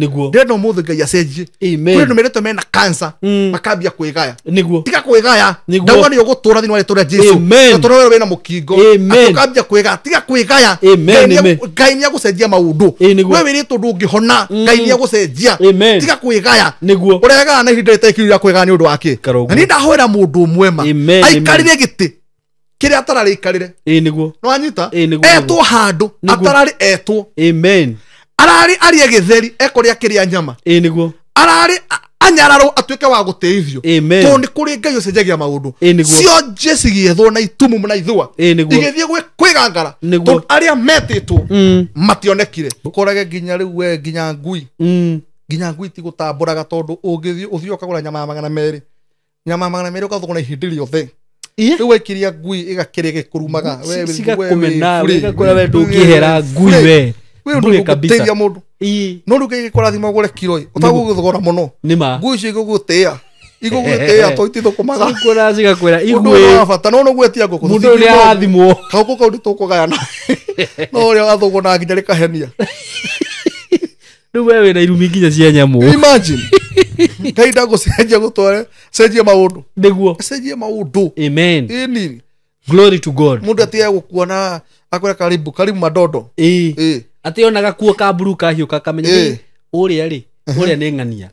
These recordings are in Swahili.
niguo ndä renda må thå ngai acenjie kwä andå mena kansa mm. makambia kwä gaya tiga kwä gaya nä å gå tå ra thä nä warä tå rä a wä na må kingo kambia kwä gaya tiga kwä gaya ngai nä agå cenjia maå ndå we wä rä two ndå ngä hona ngai nä agå cenjia tiga kwä gaya å regaga na ihinda rä kwä gaya nä å ndå ra må ndå mwema aikarä gä kä rä a atararä ikarä re nä wanyita etwo handå atararä etwo ararä arä gĩtheri ekorä akĩrĩa nyama ä nĩguo ararĩ anyararwo atuĩke wa gũtĩithio tondũ nĩ kũrĩ ngai ũcenjagia maũndũ cionje cigĩethwo na itumu na ithua igĩthiĩ kwĩgangara tondũ arĩa metĩtwo mm. mationekire korage nginya rĩu we nginya ngui mm. nginya ngui tigũtambũraga tondũ ũngĩthiĩ ũthiĩ ũkagũra nyama ya magana merĩ nyama ya magana merĩ ũkathũgũra ihĩndĩ rĩothe rä waikiria ngui ĩgakĩrä gä kå rumaga cigakå mena we ndå ngä hera ngui we teithia må ndå no rä u gå re kiro thogora må no ngå icio igå gå tä a igå gå tä a kå gwetia ngå kå rä kaå kå kau nä tå kå gayana no å rä a na nginya rä kahenia rä u we wä na irumi nginya cia nyamå cenjia gå tware cenjie maå ndå nä guo cenjie maå ndå må ndå kuona akwä karibu karibu madondo atä onaga kuo ka kahiå ka kamenya å rä a rä å rä a nä ng'ania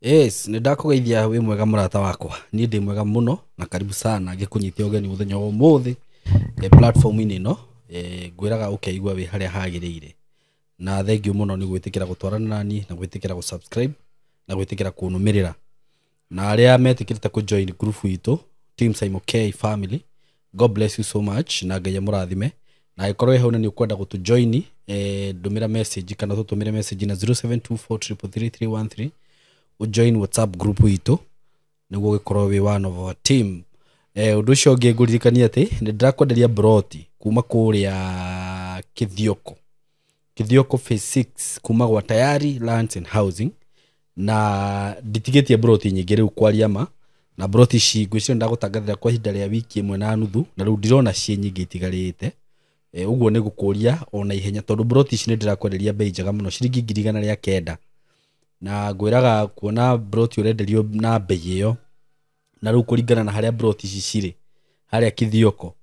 yes nä ndakå geithia wä mwega må rata wakwa niä ndä mwega må no na karibu sana ngä kå nyitia å geni må thenya å må thä eh, platform-inä ä no eh, ngwä raga å keigua wä harä a hagä rä ire na thengiå må no nä gwä tä kä ra gå twarana nani na gwä tä kä ra gå na gwä tä kä ra kå nå mä rä ra na aria metikirite kujoin group itu team Simon K family god bless you so much na ngai amurathime na ikorwo hau na ni ukwenda join eh ndumira message kana tutumire message na 0724333313 ujoin whatsapp group itu niguo gikorwo wi one of our team eh undu ucio ungi nguririkania ati ni ndirakwenderia broti kuma kuria kithioko kithioko phase 6 kuma gwa tayari lands and housing na nditigitie broti nyingi riu kwaria ma na broti ici ngwiciria ndagũtangathĩra kwa ihinda rĩa wiki ĩmwe na nuthu na rĩu ndirona ciĩ nyingĩ itigarĩte e, ũguo nĩ gũkũria ona ihenya tondũ broti ici nĩ ndĩrakwenderia mbei njega mũno ciringi ngiri igana rĩa kenda na ngwĩraga kuona broti ũrenderio na mbei ĩyo na rĩu kũringana na harĩa broti ici cirĩ harĩa kithioko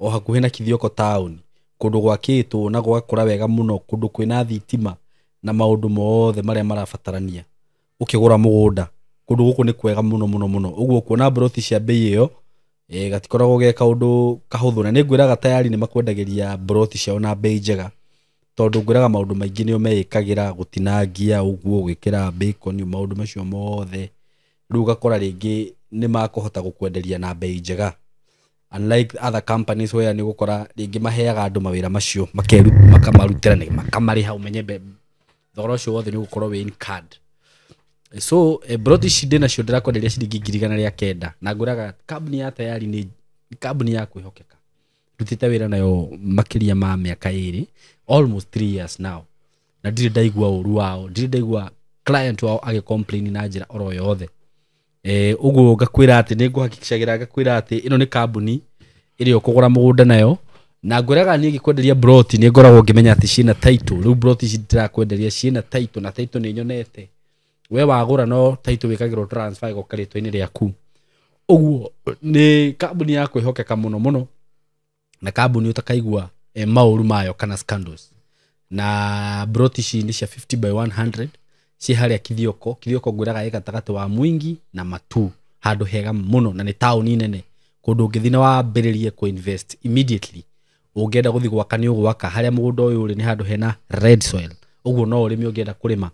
o hakuhĩ na kithioko taũni kũndũ gwakĩtwo na gwakũra wega mũno kũndũ kwĩna thitima na maũndũ mothe marĩa marabatarania ukigura mugunda kundu guku ni kwega muno muno muno uguo kuona broth cia bei iyo e, gatikoragwo ge kaundu kahuthu na ningwiraga tayari ni makwendagiria broth ciao na bei njega tondu ngwiraga maundu maingi ni umeikagira gutinangia uguo gwikira bacon maundu macio mothe riu gakora ringi ni makuhota gukwenderia na bei njega unlike other companies where ni gukora ringi maheaga andu mawira macio makeru makamarutira ni makamari ha umenye thogora å cio wothe ni å gå in card so e, eh, broti ici ndä nacio ndä rakwenderia ciringi ngiri igana rä a kenda na ngå raga kambuni ya tayari nä kambuni ya kwä hokeka ndutä te wä nayo makä ria ma mä aka ä rä almost three years now na ndirä ndaigua å ru wao ndirä ndaigua client wao agä complain na njä ra oro yothe e, eh, å guo ngakwä ra atä nä ngå hakicagä ra ngakwä ra atä ä no nä kambuni ä rä a å kå gå ra må gå nda nayo na ngwiraga niä ngä kwenderia broti nä ngoragwo ngä menya atä ciä na taitå rä u broti ici ndä rakwenderia ciä na taitå na taitå nä nyonete we wagura no taitå wä kagä rwo ĩgoka rĩtwa-inĩ rĩaku å guo nä kambuni ya kwä hokeka må no må no na kambuni å takaigua e, maå mayo kana scandals na brot ici nä cia 50 by 100 ciä harä a kithioko kithioko ngwä raga ä gatagatä wa mwingi na matu handå hega må no na nä taåni nene kå ndå å ngä thiä na wambä rä rie å ngä enda gå thiä gwaka nä å gwaka harä a må gå nda å yå rä nä handå hena red soil å guo no å rä me å ngä enda kå rä ma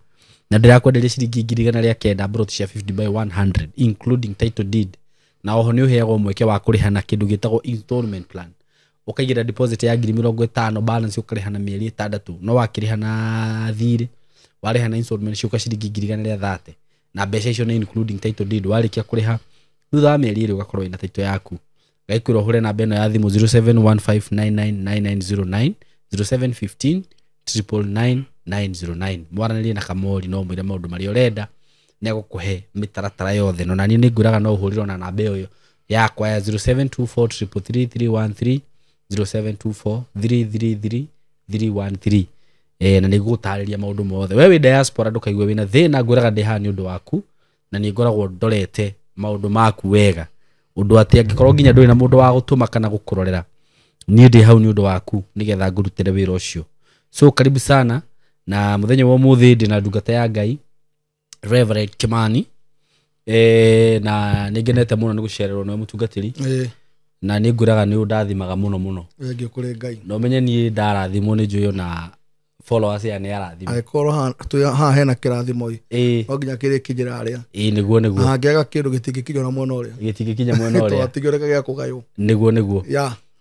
na ndirakwenderia ciringi ngiri igana rĩa kenda brot cia 50 by 100 including title deed na oho nĩ ũheagwo mweke wa kũrĩha na kĩndũ gĩtagwo installment plan ũkaigĩra deposit ya ngiri mĩrongo ĩtano balance ũkarĩha na mĩeri ĩtandatũ no wakĩrĩha na thiri warĩha na installment ciũka ciringi ngiri igana rĩa thate na mbeca icio nĩ including title deed warĩkia kũrĩha thutha wa mĩeri ĩrĩ ũgakorwo wĩna title yaku gaikwĩra ũhũre namba ĩno ya thimũ 0715999909 0715 triple 9 909 mwaranirie na kamori no mwire maundu mari urenda ne gukuhe mitaratara yothe no nani ni nguraga no uhurira na namba ĩyo yakwa ya 0724333313 0724333313 eh na nĩ gũgũtarĩria maundu mothe we wĩ diaspora ndũkaigue wina thĩna ngwĩraga ndĩ haha nĩ ũndũ waku na ni ngoragwo ndorete maundu maku wega undu ati angĩkorwo nginya ndu na mundu wa gutuma kana gukurorera ni ndi hau nĩ ũndũ waku nigetha ngũrutĩre wĩra ucio so karibu sana na muthenya wa muthi ndina na ndungata ya ngai reverend kimani e, na nä ngenete må no nä gå cererwo nä mutungatiri na nä ngwä raga nä å ndathimaga ngai no må no na å menye niä ndarathimwo ni njå na cia nä arathimwo haha hena kä rathimo no nginya kä rä kinyä ra arä a nä guo nä guo angä aga kä ndå gä tingä kinya na muno å gitingikinya muno gä to kinya gya kugayo rä a tigä rä guo nä guo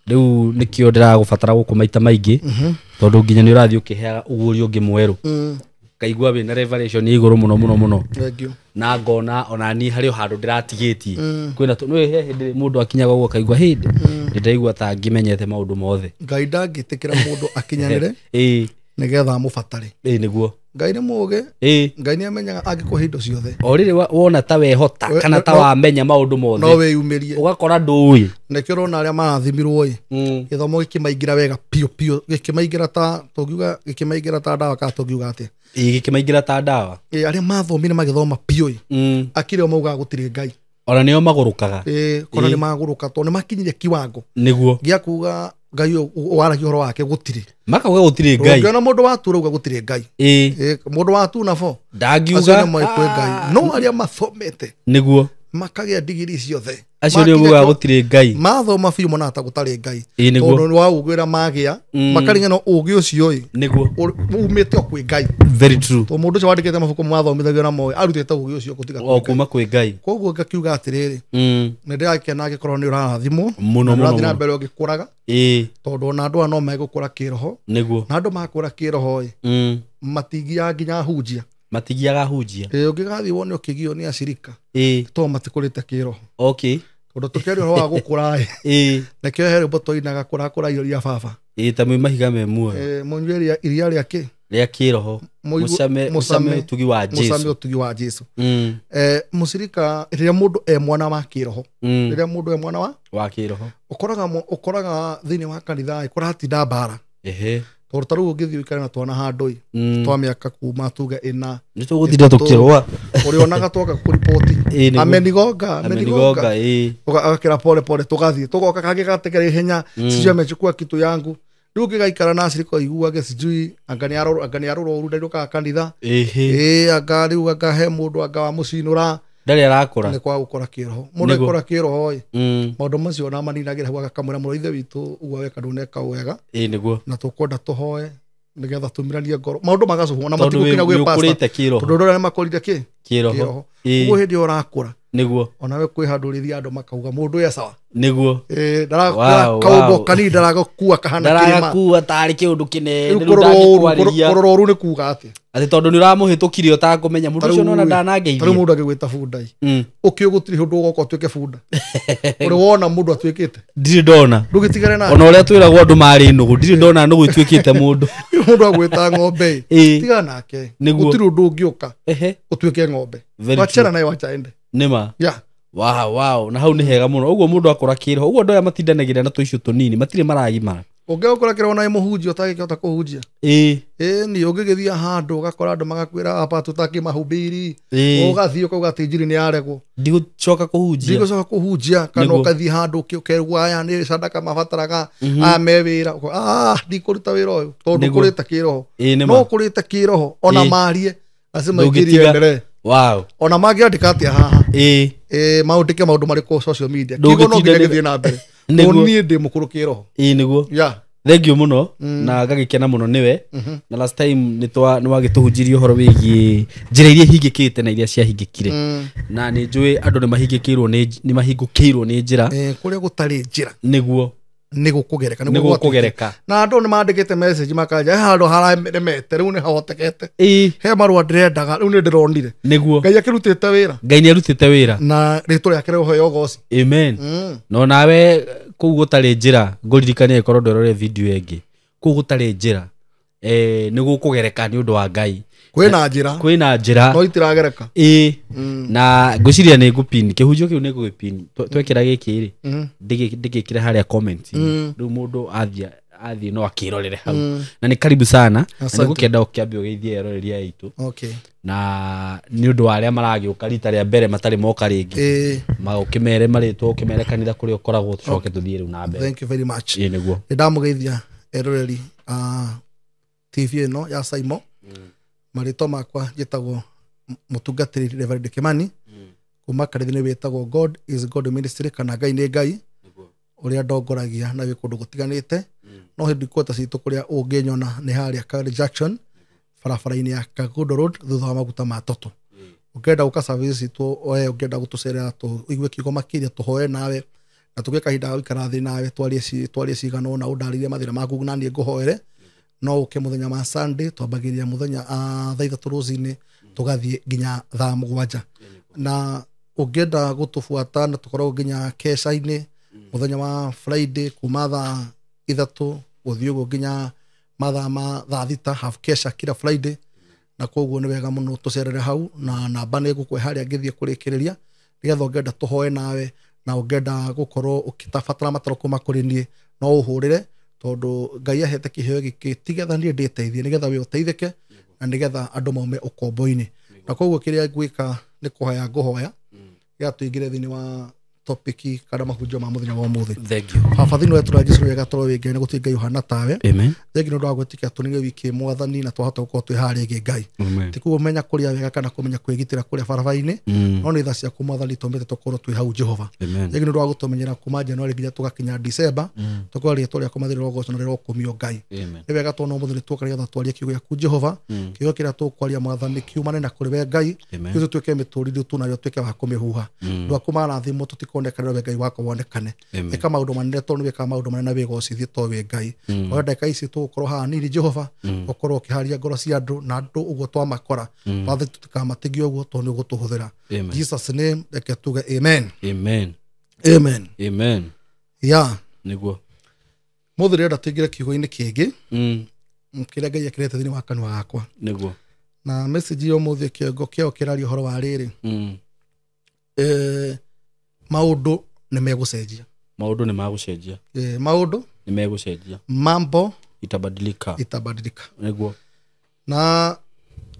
riu nikio ndiragubatara guku maita maingi mhm. tondu nginya ni urathii ukiheaga uguri ungi mweru mm. kaigua wä na revelation iguru muno muno muno na ngona ona ni harä o handå ndä ratigitie mm. kwä he hä ndä må ndå akinyaga guo kaigua hä ndä mm. ndä ndaigua ta ngä menyete maå ndå mothe ngai ndangä tä kä ra må ndå re nigetha mubatare ä niguo ngai ni muge gä ngai ni amenyaga angä kå indo ciothe o rä wona ta wehota kana ta wamenya maundu mothe no we yumirie ugakora å gakora ndå ä näkä rona arä marathimirwo ä mm. githomo thomo gä wega piå piå gikimaingira ta tå gikimaingira ta dawa ka tå ati atä gä kä maingä ra ta ndawa arä a mathomire magithoma thoma piå ä mm. akirä o maugaga gå ngai ona nä magurukaga magå rå kaga kona nä magå rå ka makinyire kiwango niguo giakuga ngai å horo wake gå tirä makauga gå gutiri ngai ngiona mundu watu rauga tirä ngai e mundu watu na fo ndangiuga ngai no ah. aria mathomete makagä a ndigiri ciothe acio nä må gutire ngai mathoma biå monaga ta gå tarä ngai tondå wa å gä magä a mm. makaringa no å gä å cio ä nä umä te o kwä ngai to må ndå å cio wandä kä te mabuku mathomithagio na moä arutä te å gä å cio gå kuma kwä ngai koguo ngakiuga atä rä mm. rä nä ndärakena angä korwo nä å rarathimwo na å rathiä na mbere å gä kå raga tondå ona andå a no megå kå ra kä roho na andå makå ra kä roho mm. matingia nginya hunjia matigiaga hunjia ä å ngä gathiä wone å kä gio nä acirika to matikå rä te kä roho okay tondå tå kä å wa gå kå raä na kä ohe rä mbo twainaga kå rakå ra irio ria baba ta mwä mahiga me muoyo må nyue iria rä a kä rä a kä roho må came å tugi wa jesu må cirika rä rä a må ndå e mwana wa kä roho rä mm. rä a må ndå e mwana wa wa kä roho å koraga thä inä wa kanitha kå ratinda mbara tondå ta u å ngä thiä å ikare na twana handå ä mm. twa mä aka kuma tuga ä na nä tå tå kä rå å rä onaga twoka kå riboti amenigonga amenigonga agakä ra pole pole tå gathiä tå goka kangä gategera henya mm. sijui amechukua kitu yangu rä u ngä gaikara nacirä kaiguage sijui anga nä arå rwo å ndairå kaga kanitha ä anga rä u anga he må ndå anga wa må cinå ra ndarä arakå nä kwaga gå kora kä roho må ndå ekora kä roho mm. maå ndå macio ona maninagä ra gagakamwä ra må ithe witå uguo weka ndå neka wega nä na tå kwenda tå hoe nä getha tå miranie ngoro maå ndå magacå ona matigå kinya gwä tondå ndå rä makorire kä kä roho guo hä ndä ä yo ũrakå ra niguo onawe kwä handå rä thiä andå makauga må ndå å yå acawa niguo kaå kanini ndaragakua kahana ndaragakua tarä kä å ndå kä nenekå rora å nä kuga atä atä tondå nä å ramå hä tå kire å takå må ndå cio nona ndanangeithia må ndå angä gwä ta bundai å kä å gå tirä å ndå goka å tuä ke bunda å mm. rä wona må ndå atuä kä te ndirä ndona ndå gä tigare na ona å rä a twä ragwo andå marä nå gå ndirä ndona nå gwä tuä kä te må ndå må ndå agwä ta ng'ombe tiga nake gå tirä å ndå å ngä å ka å tuä ke ng'ombe wacera nayo wacaende nä ma wow wow na hau nä hega må no å guo må ndå akora kä rho å guo andå aya matindanagira na tå icio tå nini matirä maragimara ũngĩgũkora kĩra ona mũhunjia ũtagĩkĩhota kũhunjia ĩĩ nĩ ũngĩgĩthia handũ ũgakora andũ magakwĩra apa tũtakĩmahubĩiri ũgathiĩ ũkauga atĩ njiri nĩ yaregwo ndigũcoka kũhunjia ndigũcoka kũhunjia kana ũgathiĩ handũ ũkerwo aya nĩ candaka mabataraga mhm. aya me wĩra ah, ndikũruta wĩra ũyũ tondũ kũrĩte kĩroho no kũrĩte kĩroho ona maarie acima ingĩrie enderee wow ona mangĩandĩka atĩa haha maũndĩke maũndũ marĩkũ social media no nginya gĩthiĩ na mbere niä ndä må kå rå kä roho ä nä guo thengiå må no mm. na ngagä kena må no nä we mm-hmm. na last time nä wagä tå hunjirie å horo wä giä njä ra iria hingä kä te na iria ciahingä kire mm. na nä njå ä andå nä mahingå kä irwo nä njä ra kå rä a gå tarä njä ra nä guo nä gå kå gereka nä gå kå gereka na andå nä mandä kä te he rä u nä he ndä rendaga rä u nä ndä ronire nä akä rutä te wä ra ngai nä arutä te wä ra na rä rä goci mm. no nawe gå tarä njä ra ngå korwo ndå video ä ngä kå u gå tarä njä ra eh, nä gå kå gereka nä å ndå wa ngai Mm. na nä ngå pini kä hunjio kä u nä ngå gä pini ni ngupin kihunjio kiu ni gwipin twekira giki ri mm. ndigikire haria comment mm. riu mundu athia athiä no akä rorere hau na nä karibu sana nä gå kenda å kä å geithie eroreria itå okay. na nä å ndå wa arä a maragä å ka rita rä a mbere matarä moka rä ngä e. å kä mere marä two å kä mere kanitha kå rä a å koragwo tå coke tå thiä rä u na mbere nä guo nä ndamå geithia eroreri uh, tv ä no ya saimo mm marĩtwa makwa njĩtagwo mũtungatĩri reverend kimani kuma karithi kanitha-inĩ wĩtagwo god is god ministry kana ngai nĩ ngai ũrĩa ndongoragia na wĩ kũndũ gũtiganĩte mm. no hĩndĩ kwota citũ kũrĩa ũngĩnyona nĩ harĩa Karen Jackson barabara-inĩ ya Kagundo Road thutha wa maguta ma Toto mm. ũngĩenda gũka service citũ oe ũngĩenda gũtũcerera tũigue kiugo makĩria tũhoe nawe na tũgĩe kahinda gũikara thĩ nawe twarie cigana ũna ũndarĩrie mathĩna maku na niĩ ngũhoere mm no uke muthenya ma sunday twambagiriria muthenya uh, thaa ithatu ruci-inä tå gathiä nginya thaa må gwanja na å ngä enda gå tå buata na tå koragwo nginya keca-inä må thenya wa friday kuma thaa ithatå gå thiä å guo nginya mathaa ma thaa thita half kesha kila friday na koguo nä wega må no tå cerere hau na namba nä ngå kwe harä a ngä thiä kå rä kä rä ria nä getha å ngenda tå hoe nawe na å ngenda gå korwo å gä tabatara matarå kuma kå rä niä no å hå rä re tondå ngai ahete kä heo gä kä tigetha niä ndä teithie nä getha wä å teithäke na nä getha andå maume å kombo-inä na koguo kä rä a ngwä ka nä kå hoya ngå hoya mm. gä atå ingä re thä inä wa topiki kana mahunjio ma muthenya wa muthi baba thini wetura jesu wega toro wingai ni gutuingai yohana tawe thengi nundu wa gwitikia tunige wiki mwathani na twahota gukorwo twi hari ingi ngai tikuo umenya kuria wega kana kumenya kwigitira kuri barabara mm. no ni tha ciaku mwathani tumite tukorwo twi hau jehova thengi ndo wa gutumenyera kuma januari nginya tugakinya dicemba mm. tukorwo rĩtwa rĩaku mathirä rogocwo na rä rokumio ngai nä wega tona må thä nä tuoka nä getha twarie kiugo gäaku jehova kä kira kä rä a mwathani kiumane na kuri we ngai kizo tuke mituri ndu tuna yo tuke wa kumihuha ndo huha mm. ndwakumana na thimå tå kuonekana we ngai wako wonekane ä maå ndå manene tondå nä wä maå ndå manene na wä gocithie to wä ngai oya mm. ndeka ici tå gå korwo haha nini jehova å mm. korwo å kä haria ngoro cia andå na andå å guo twamakora bathe mm. tå tikamatä å guo tondå nä å gå tå hå thä ra jesus name reke tuge amen amen amen amen ya niguo må thä rä enda tå ingä re kiugo-inä kä ngä kä rä a ngai akä rete thä wa kanua gakwa niguo na message yo må thä kä ongo kä ao kä raria å horo wa rä rä eh, maundu nä megåcenjia maundu nä magåcenjia e, eh, maundu nä megåcenjia mambo itabadilika itabadilika niguo na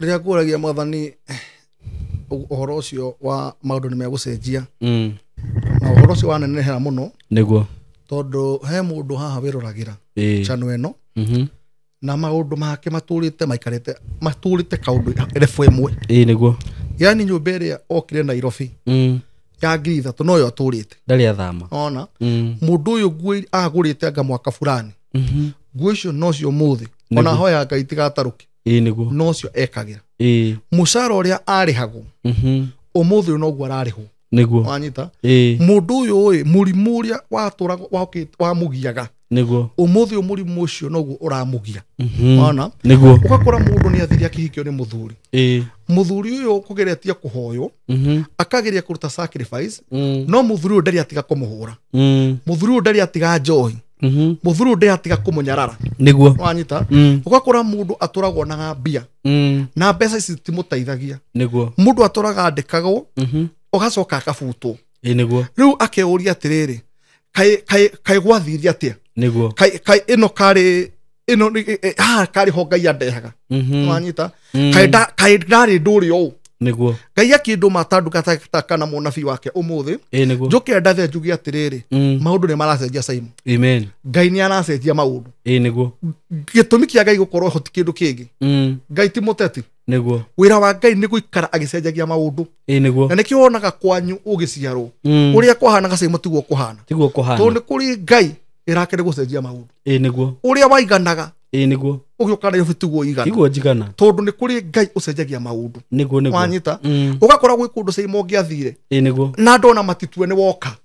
rä rä a mwathani uhoro eh, ucio wa maundu ni megucenjia mm. na uhoro ucio wanenehera muno niguo tondu he mundu haha wiroragira e. chano eno mm -hmm. na maundu make maturite maikarite maturite kaundu refu imwe e, niguo yani nyumba iria okire nairobi mm ya ngiri ithatå no yo atå rä te ndarä athama ona må ndå å yå nguo agå rä te anga mwaka burani mhm. nguo icio nocio må thä ona hoya ngai tigatarå ke niguo nocio ekagä ra må cara å rä a arä å må mhm. thä å noguo ararä hwo niguo wanyita må ndå å yå ä må rimå å rä a watå ragwo wa giaga niguo umuthi umurimu ucio noguo uramugia ona mhm. niguo ugakora mundu ni athiri akihikio ni muthuri muthuri uyu kugeretie kuhoywo mhm. akageria kuruta sacrifice mm. no muthuri uyu ndari atiga kumuhura muthuri mm. uyu ndari atiga njohi muthuri mhm. uyu ndari atiga kumunyarara niguo wanyita ugakora mm. mundu aturagwo na mbia na besa isi timuteithagia niguo mundu aturaga andikagwo ugacoka akabutwo niguo riu akeuria atiriri kai gwathire atia niguo kai kai ino kari ino ha kari ho ngai andehaga wanyita mhm. mhm. kai da kai ndari nduri ou niguo ngai akinduma kata kana munabi wake umuthi njuke ndathe njuge atiriri mm. maundu ni maracenjia amen gai ni aracenjia maundu niguo gitumi kia ngai gukorwo hoti kindu kingi gai ti muteti niguo wira wa ngai ni guikara agicenjagia maundu niguo na nikio wonaga kwanyu ugiciarwo uria mm. kwahanaga caimu tiguo kuhana tiguo kuhana tondu ni kuri gai irakene gucenjia maundu ä nä guo å rä a waiganaga ä nä guo å gä å kana igana njigana tondå nä kå rä ngai å cenjagia maundu nä guo nä wanyita å mm. gakora gwä kå ndå caimo ngä athire ä nä guo na ndona matitue nä woka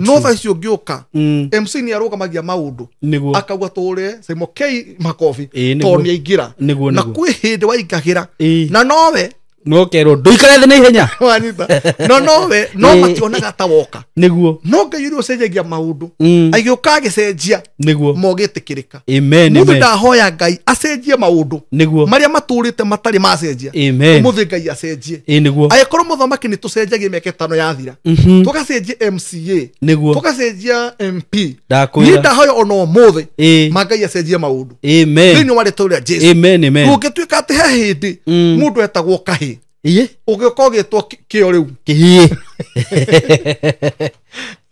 no icio ngä å ka mc mm. nä arå gamagia maå ndå akauga tå rä caimo makobi tondå nä aingä ra na kwä hä ndä waingagä ra na nowe no nokerwo nduikare thä na ihenya wanyita no nowe no mationaga ta woka niguo no ngai uri ucenjagia maundu mm. agä å ka agä cenjia niguo mogä tä kä rä ka må thä ndahoya ngai acenjie maundu niguo marä a matå rä te matarä macenjia må thä ngai acenjie niguo agä korwo må thamaki nä tå cenjagia mä aka ätano yathira mhm. tå gacenjia mca niguo tå gacenjia mp niä ndahoya ona må thä ma ngai acenjie maundu thä inä wa rä tå rä a jesu å ngä tuä ka atä he hä ndä må mm. ndå etagwo kahä ugioka ugitwo kia riu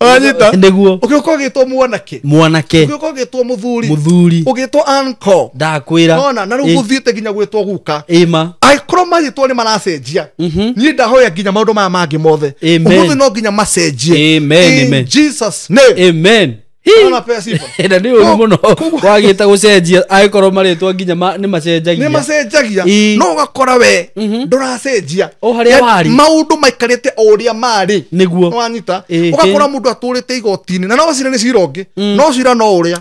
anyita ah, niguo ugioka ugitwo mwanake mwanake ugioka ugitwo muthuri muthuri ugitwo anko ndakwira ona na riu guthiite nginya gwitwo guka ima aikorwo magitwo ni maracenjia mhm. niä ndahoya nginya maundu maya mangi mothe umuthi no nginya macenjie jesus name amen na nä å må no wagä te gå cenjia agä korwo marä two nginya nä macenjagia nä macenjagia no å gakora we mhm. ndå racenjia å harä a warä maå ndå maikarä te o å rä a marä nä guo wanyita å gakora må ndå atå rä te igoti-inä na no cira nä cira å ngä mm. no cira no å rä a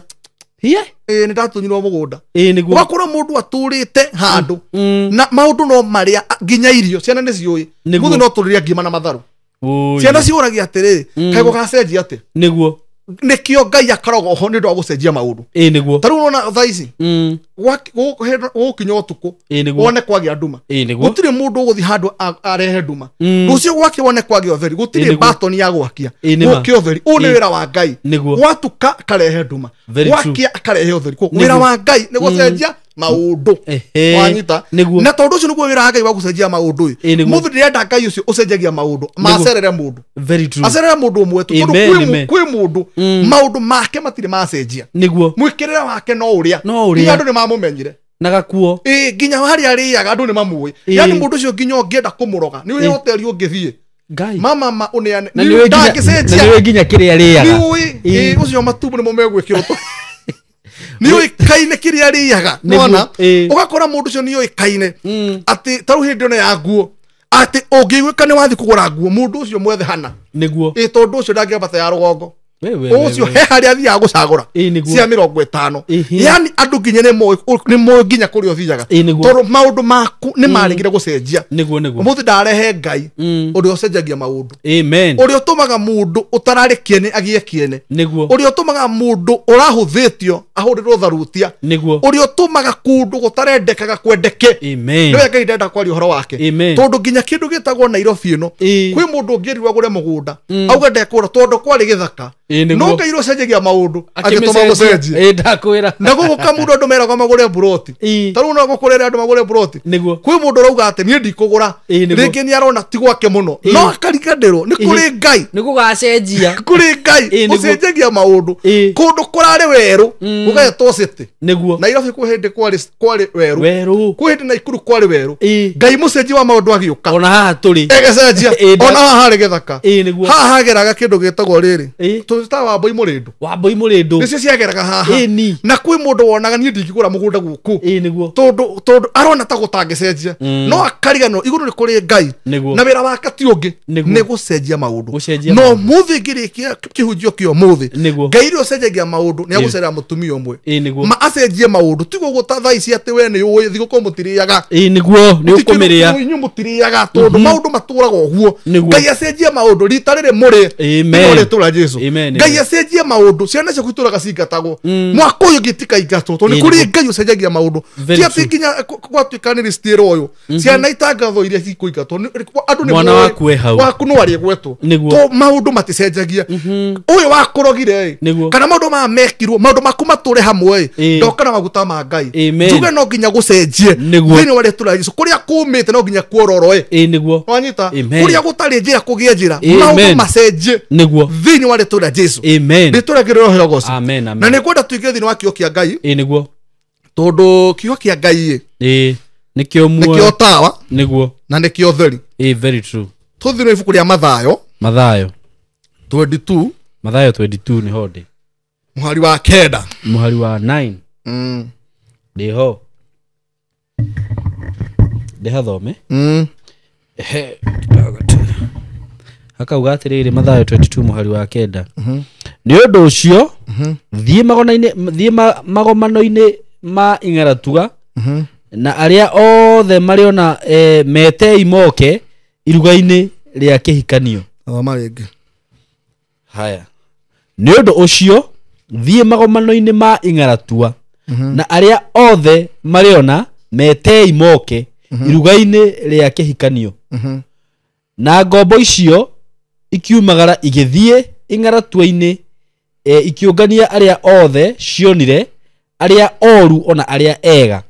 ä nä ndatå nyirwo må gå nda å gakora må ndå atå rä te handå mm. mm. na maå ndå no marä a nginya irio ciana nä ciå ä må thä no tå rä ria ngima na matharå ciana cihå ragia atä rä kagå gacenjia atä nä guo nikio ngai akoragwo ho nä ndå wa gå cenjia maå ndå ä nä guo tarä u ona thaa ici gå kinya å tukå wone kwagä a nduma gå tirä må ndå å gå thiä handå arehe nduma mm. rå cio gwake wone kwagä a ũtheri gå tirä batoni ya gwakia gå ũtheri å nä wä ra wa ngai gwatuka karehe nduma gwakia akarehe å theri wä ra wa ngai nä mm. gå cenjia maundu wanyita na tondu ucio niguo wira wa ngai wa gucenjia maundu muthu ndirenda ngai ucio ucenjagia maundu macerere mundu acerere mundu umwe tu tondu kwi mundu maundu make matire macenjia niguo mwikirire wake no uria nginya andu nimamumenyire na gakuo nginya haria ariaga andu nimamuwi yani mundu ucio nginya ungienda kumuroga niwe hoteri ungithie mama uneane ndangicenjia niwe nginya kiria ariaga niwe ucio matubu nimo megwikirwo nä å ä kaine kä rä a rä iaga nona å gakora må ndå å cio nä å ä kaine mm. atä taru u hä ndä ä no ya nguo atä å ngä igwä ka nä wathiä kå gå ra nguo må ndå å cio mwethe hana nä guo ä tondå å cio ya rå gongo ucio he harä a thiaga gå cagå ra cia mä rongo ä tano yani andå nginya nä moä nginya kå rä a ũthiaga tondå maå ndå maku nä marä gä re gå cenjia må thä ndarehe ngai å mm. rä a å cenjagia maå ndå å rä a å tå maga må ndå å tararä kiene agä kiene å rä a å tå maga må ndå å rahå thä tio ahå rä rwo tharutia å rä a å tå maga kundå gå tarendekaga kwendeke nä we ngai ndenda kwaria å horo wake tondå nginya kä ndå gä tagwo nairobi ä no kwä må ndå å ngä re må gå nda mm. auga ndekå ra tondå kwarä gä thaka nunga irå cenjagia maå ndå agä tå ma gå cenjia na gå gå ka må ndå andå meraga magå re mburoti tarä u no gå kå rere andå magå re mburoti kwä må ndå å rauga atä niä ndikå gå ra rä nä arona ti gwake må no no akariganä rwo nä kå rä ngai nä gå gacenjia kå rä ngai gå cenjagia maå ndå kå ndå kå rarä werå mm. gå getwo city nä na irabu kwä hä ndä kwarä werå kwä hä ndä na ikuru kwarä werå ngai må cenjia wa maå ndå agä å ka ona haha tå rä egecenjia ona haha harä gä thaka haha hageraga kä ndå gä tagwo rä rä ta wa mboi murindu wa mboi murindu nicio ciageraga haha ni na kwi mundu wonaga nie ndingigura mugunda guku niguo tondu tondu arona ta gutangicenjia mm. no akariganwo iguru ni kuri ngai na wira wake ti ungi ni gucenjia maundu no muthi ngirikia kihunjio kia umuthi ngai ri ucenjagia maundu ni agucerera mutumia umwe ma acenjie maundu tigo guta thaa ici ati we ni uwe thiguko mutiriaga niguo ni ukumiria inyu mutiriaga tondu mm-hmm. maundu maturaga uguo ngai acenjie maundu rita riri muri muri tura jesu amen ngai acenjie maå ndå ciana ciaku itå raga cingatagwo mm. mwaka å yå ngä tika ingatwo tondå nä kå rä ngai å cenjagia maå ndå ti atä nginya gwatuä ka nä rä citä ra å yå ciana itangatho iria cikå ingatwo andå waku no arä gwetwo to maå ndå matä cenjagia å mm-hmm. yå wakå rogire kana maå ndå maya mekirwo maå ndå maku matå re hamwe ndokana maguta ma ngai njuge no nginya gå cenjie thä inä wa rä tå ra kå rä a kå mä te no nginya kuororoe nä guo wanyita kå rä a gå tarä njä ra kå gä a njä ra maå ndå macenjie thä inä wa rä tå jesu rä rä agä rä rohera goca na nä kwenda tå ingä thä inä wa kiugo kä a ngai nä guo tondå kiugo kä a ngai nä kä o kä o tawa nä guo na nä kä o theri tå thi no ibuku rä a mathayo mathayo 22 mathayo 22 nä ho ndä muhari wa kenda muhari wa 9 mm. ndä ho ndä hathome mm akauga atiriri mathayo 22 muhari wa kenda mhm. ni å ucio thie mhm. cio thiä thie magomano inä ma ing'aratuga mhm. na aria othe marä ona e, metei moke iruga-ini ria kihikanio haya nä å ndå å cio thiä magomano-inä ma ing'aratua na arä a othe marä ona metei moke iruga-inä rä a kä hikanio na ngombo icio ikiumagara igĩthiĩ ing'aratua-inĩ e, eh, ikiũngania aria othe cionire aria oru ona aria ega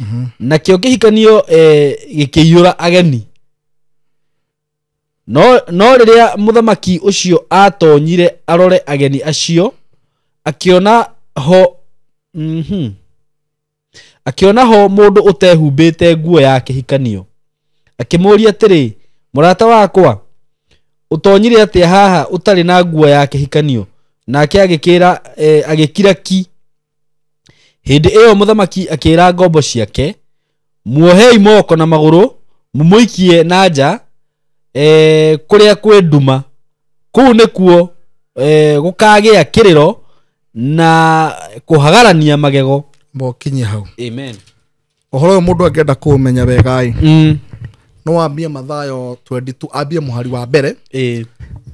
mm -hmm. nakĩo kĩhikanio e, eh, gikiyura ageni no, no riria muthamaki ucio atonyire arore ageni acio akiona ho mm -hmm. akiona ho mundu utehumbite nguo ya kĩhikanio akimuria tiri murata wakwa utonyire atia haha utari na nguo ya hikanio nake agikira e, eh, agikira ki hindi iyo muthamaki akira ngombo ciake muohei moko na maguru mumuikie na nja eh, kuria kwi nduma kuu nikuo eh, gukagia kiriro na kuhagarania magego bokinye hau amen uhoro uyu mundu angienda kuumenya wega mm no wambie mathayo twendi tu ambie muhari wa mbere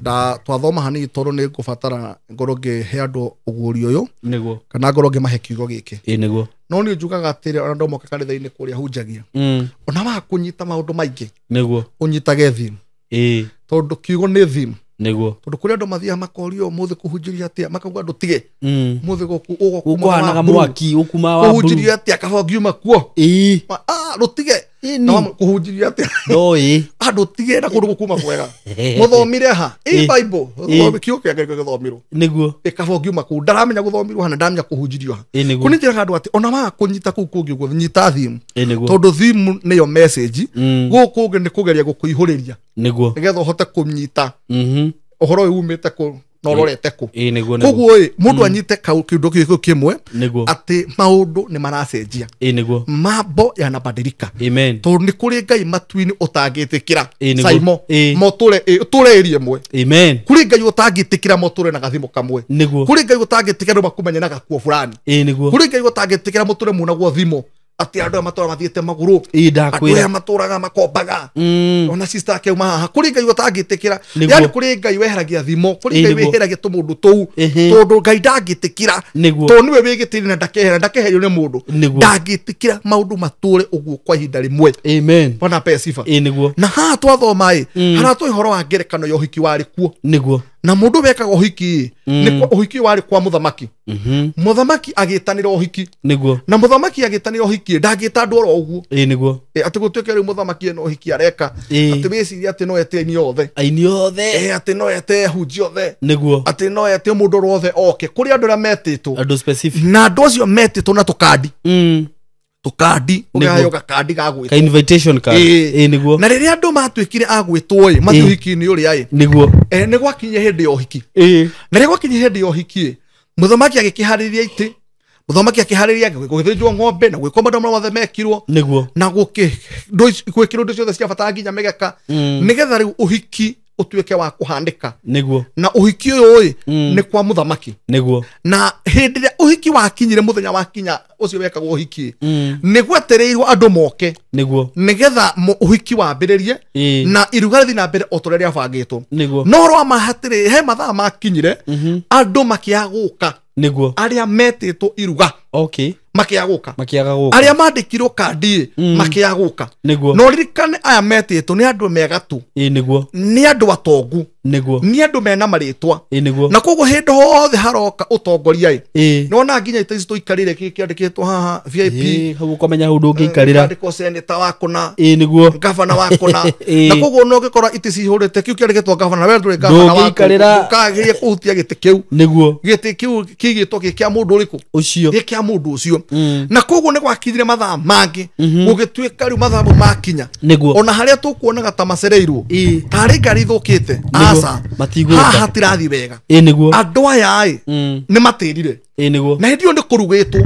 nda twathoma hanini tondu ni ngubatara ngorwo ngihe andu uguri uyu niguo kana ngorwo mahe kiugo giki niguo no ni njugaga atiri ona ndomoka kanitha-ini kuria hunjagia mm. ona wa kunyita maundu maingi niguo unyitage thimu tondu kiugo ni thimu niguo tondu kuria andu mathiaga makorio muthi kuhunjiria atia makauga ndu tige muthi mm. gukuhanaga mwaki ukuma wa kuhunjiria atia kaho ngiuma kuo ah, rutige no kuhunjiria atä ndåä andå tigenda kå ndå gå kuma kwega må thomire ha kiå kä angeriko gä thomirwo näguo ä kaba å ngiuma kå u ndaramenya gå thomirwo hana ndaramenya kå hunjirio ha kå nä njä raga andå atä ona waga kå nyita kå u kå ngä guo nyita thimu tondå thimu nä yo message gå kå ngä nä kå geria gå kå ihå rä ria näguo nä getha å hote kå nyita å horo å umä te kå na å rorete kå koguo ä må ndå anyite kä ndå kä kä mwe atä maå ndå nä maracenjia mambo yanabadilika tondå nä kå rä ngai matuinä å tangä tä kä ra caimo tå re mwe kå rä ngai å tangä tä kä ra motå re na gathimo kamwe kå rä ngai å tangä tä kä ra makumenye na gakuo burani kå rä ngai å tangä tä kä ra må tå re munagwo thimo atä andå aya ra mathiä te magå rå andå aya matå raga makombaga mm. ona cista akeuma haha kå rä ngai åtangä tä kä ra yani kå rä ngai weheragia thimo kå rä ngai wä heragia tå må ndå tå u tondå ngai ndangä tä kä ra tondå nä we wä gä tä na ndakehera ndakeherio nä må ndå ndangä tä kä ra maå ndå matå re å guo kwa ihinda rä mwe na haha twathomaä mm. haratå horo wa ngerekano ya å hiki warä kuo na må ndå wekaga å hiki mm. å hiki warä kwa må thamaki må mm -hmm. thamaki agä tanä ra å hiki nä na må thamaki agä tanä ra å hiki ndangä ta andå oro å guo nä guo atä gå tuä ke rä u må thamaki ena å areka atä wä ciria atä no ete aini othe aini othe atä no ete hunji othe nä guo atä no ete må ndå oke kå rä andå arä a metä two na andå acio metä two na tå kandi mm tukandi rä rä a andå matuä kire agwä ä matuhiki-inä å rä a ä niguo nä gwakinyia hä ndä ya å hiki na rä gwakinyia hä ndä ya å må thamaki agä kä harä ria itä må thamaki akä harä ria gå gä thä ng'ombe na gwä kwo marä mothe mekirwo na gå kä gwä kä rwo ndå ciothe cia bata nginya mä geka mm. nä getha rä u å hiki utuike wa kuhandika niguo na uhiki uyu i mm. ni kwa muthamaki niguo na hindi ria uhiki wakinyire muthenya wakinya ucio wekagwo uhiki mm. niguo etereirwo andu moke niguo nigetha uhiki wambiririe e. na iruga rithi na mbere o ta uria riabangitwo niguo no horo wa mahatiri he mathaa makinyire mm -hmm. andu makiaga guka niguo aria metitwo iruga okay makiaguka makiagaguka aria mandikirwo kandi mm. makiaguka niguo no ririkane aya metitwo ni andu mega tu niguo ni andu atongu niguo ni andu mena maritwa na koguo hindi hothe haroka utongoria i nona nginya itaici tuikarire kikiandikitwo haha vip hau ukamenya hau ndungiikarira eh, andikwo seneta wakuna niguo gavana wakuna na koguo no gikora iti cihurite kiu kiandikitwo gavana we nduri gavana waku ukagirie kuhutia giti kiu niguo giti kiu kigitwo gi kia mundu uriku ucio gi kia mundu ucio mm. na koguo ni gwakithire mathaa mangi mhm. gugituika riu mathaa mau makinya ona haria tukuonaga ta macereirwo tarä ngari thå kä te mbeca haha tirathiä wega andå aya ä mm. nä matä rire na hä ndä ä yo nä kå rugä two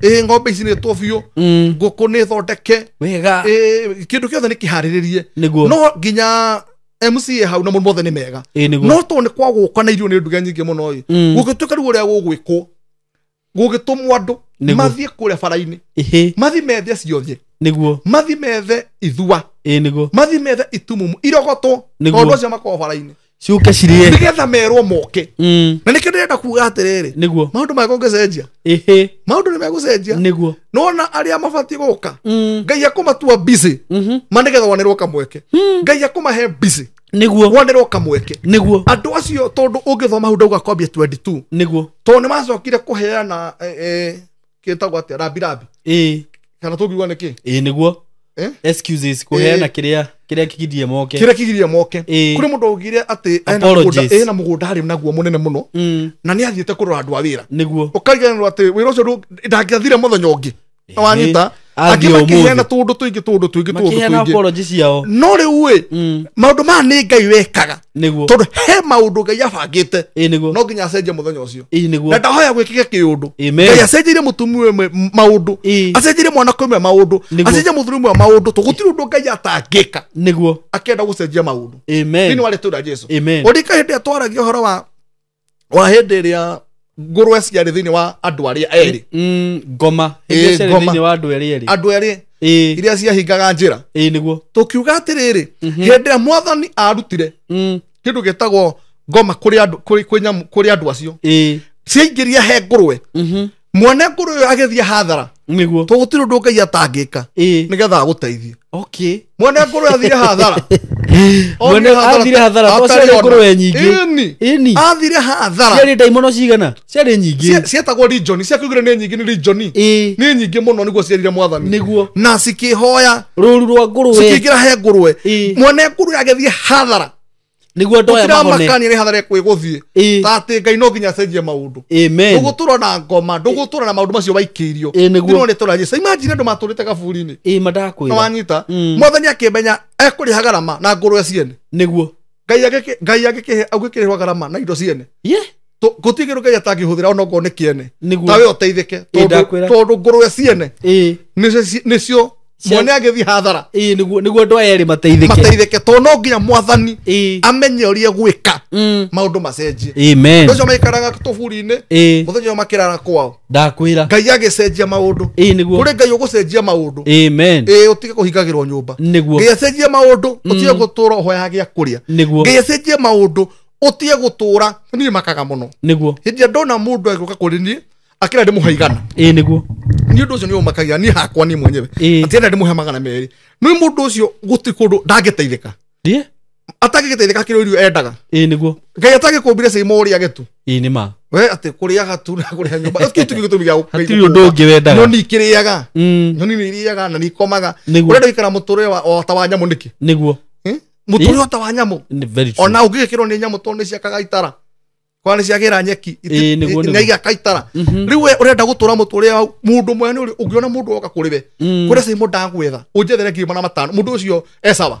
ä ng'ombe ici nä two biå mm. ngå kå nä thondeke kä ndå kä othe nä kä harä rä rie no nginya mc hau na må mothe nä mega no to nä kwagå ka na irio nä nduge nyingä må no gå mm. gä tuä ka rä u å rä a gå gwä kwo gå gä tå mwo andå mathiä kå rä a bara-inä mathiä methe ciothe mathi methe ithua ä mathi methe itumumu irogotwo tondå acio makorwo bara-inä cirie nä getha merwo moke mm. na nä kä ndärenda kuga atä rä rä nä guo maå ndå mangå ngä cenjia ähä nona arä a mabatiä gå ka mm. ngai akå matua mbicä mm-hmm. manä getha wanä kamweke mm. ngai akå mahe mbicä niguo kamweke niguo andu acio tondu ungithoma hau ndauga kwambia 22 niguo tondu ni macokire kuheana eh, eh, kitagwo atia kana tũngiuga nĩ kĩ ĩĩ nĩguo eh? excuses kuheana eh, kiria kiria kigirie moke kiria kigirie moke eh, kuri mundu ugire ati ena mugunda ena mugunda ari naguo munene muno mm. na ni athiete kurora andu a wira niguo ukariganirwo ati wira ucio ndangiathire muthenya ungi wanyita eh akimakihena tå tå ndå tå ingä no rä u ä mm. maå ndå maya nä ngai wekaga tondå he maå ndå ngai abangä te no nginya acenjie må thenya å cio na ndahoya gwä kä ge kä å ndå ngai acenjeire må tumia maå ndå acenjeire mwana me maå ndå acenjie må thuri mwe maå ndå tå gå tirä å ndå ngai atangä ka nä akenda gå cenjia maå ndå warä tå rä a jesu å rika hä ndä ä a twaragia å horo wa hä ndä ä rä a ngurwe ciarä thä inä wa andå arä a erä eh, mm, ngoma eh, andå erä eh. iria ciahingaga njä ra nä tå kiuga atä rä rä mhm. hä ndä ä rä a mwathani arutire mm. kä ndå gä tagwo ngoma kå rä andå acio ciaingä ria he ngå ngårwe mhm. mwene ngårwe å yå agä thiä hathara tå gå tirå ndå ngai atangä ka nä getha agå teithie mwene ngårwe athire hathara mwene athire hathara to ciarä ngå rå we nyingä athire hathara ciarä no cigana ciarä nyingä cietagwo region ciakiugire nä nyingä nä region nä nyingä må no nä guo cierire mwathani nä na cikä hoya rå ru rwa ngå rwe cikä ingä ra he ngå rwe mwene ngå rwe agä thiä hathara niguo ndoe magone makani ni hathare kwiguthiä ta ati ngai no nginya cenjie maundu amen ndå gå na ngoma ndå gå na maundu macio baikirio irio ni tura ra imagine ndo andå matå rä madaka kaburi-inä madakwä na wanyita mwathani akä menya ekå rä na ngå ciene niguo ngai ngai agä ke rä hwa garama na ido ciene ye to kä rå ngai ataki huthira ona ra onongoo nä kä ene tawe å teithä ke tondå ngå rwe ciene nä cio agä thiä hathara niguo andå aya mateithäkemateithäke to no nginya mwathani amenye å ria gwä ka maå mm. ndå macenjie cio maikaraga tå buri-inä må thenya å makä rara kwao ndakwä ra ngai agä cenjia maå ndå kå rä ngai å gå cenjia maå ndå å tige kå hingagä rwo nyå mba ngai acenjie maå ndå å tige mm. gå tå ra å hoyagä a kå rä a ngai acenjie maå ndå å tige gå tå ra niä makaga må no nä guo hä ndä ndona må ndå agä å ka kå rä niä akirende må haigana ä nä guo nä å ndå å cio nä å makagira niä hakwa niä mwenyewe atienda ndä må magana merä nä må ndå å cio gå tirä kå ndå ndangä teithä atagä gä teithä ka kä rä irio endaga ä nä guo ngai atagä kå mbire caima å rä age tu ä nä ma we atä kå rä aga tu na kå rä ha nyå kä tu tå mi gä å ndå å ngä wendaga nyoni ikä rä aga mm. nyoni nä irä aga na nä ikomaga å renda gå ikara må tå rä ta wa nyamå nä kä nä guo må hm? tå rä ta wa nyamå ona å ngä gä kä rwo nä nyamå tondå nä ciakaga itara kwa nä ciagä ra nyeki na kaitara mhm. rä u we å renda gå tå ra må rä må ndå mwene å ngä ona må ndå oka kå rä we mm. kå rä a ndagwetha å njethere ngirima na matano må ndå å cio ecawa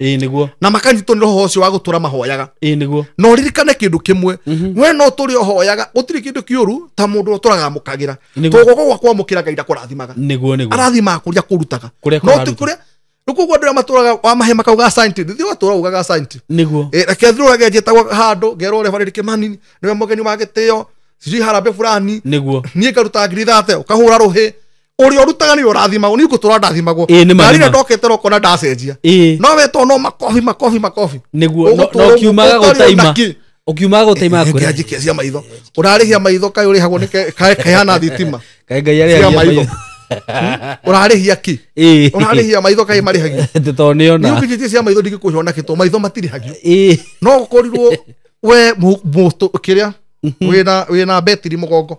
ĩĩ nĩguo na makanyitwo nĩ roho ũcio wa gũtũra mahoyaga ĩĩ nĩguo na ũririkane kĩndũ kĩmwe mhm. we no tũrĩ ũhoyaga gũtirĩ kĩndũ kĩũru ta mũndũ ũtũraga amũkagĩra tũgoko gwa kwamũkĩra ngai ndakurathimaga nĩguo nĩguo arathimaga kũrĩa kũrutaga no ti kũrĩa rä koguo andå arä a matåraga wa mahä makaugaga thiä watåra ugaga niguo reke thiä rå genjetagwo handå ngerwo å rä barä rä kä manini nä we må wa gä tä o sijui harambä burani nä guo niä ngaruta ngiri thate å kahå ra rå hä uri orutaga ni urathimagwo ni gutura ndathimagwo ngari na ndokete roko na ndacenjia no wetwo no makobi makobi makobi niguo no kiumaga gutaima ukiumaga gutaima kure ngianjikia cia maitho urarihia maitho kai urihagwo ni kehana thitima kai ngai aria maitho urarihia hmm? ki urarihia maitho kai mari marihagio to ni ona ni ukijitia cia maitho ndingikuona kito maitho hagi no gukorirwo we mutu kiria wina wina betiri mugongo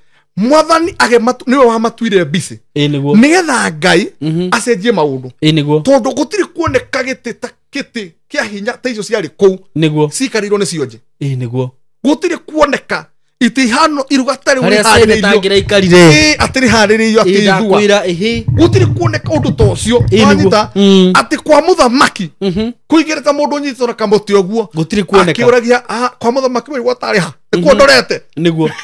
mwathani agematu niwe wamatuire mbici nigetha ngai mhm. acenjie maundu tondu gutiri kuoneka giti ta kiti kia hinya ta icio ciari kuu niguo cikarirwo ni cionje niguo gutiri kuoneka iti hano iruga tari wihariririo atiri hariririo akiithua gutiri kuoneka undu ta ucio anyita mm. ati kwa muthamaki mhm. kuigirite mundu unyitora kamuti uguo gutiri kuoneka akiuragia kwa muthamaki mwigwa tari ha nikundorete mhm. niguo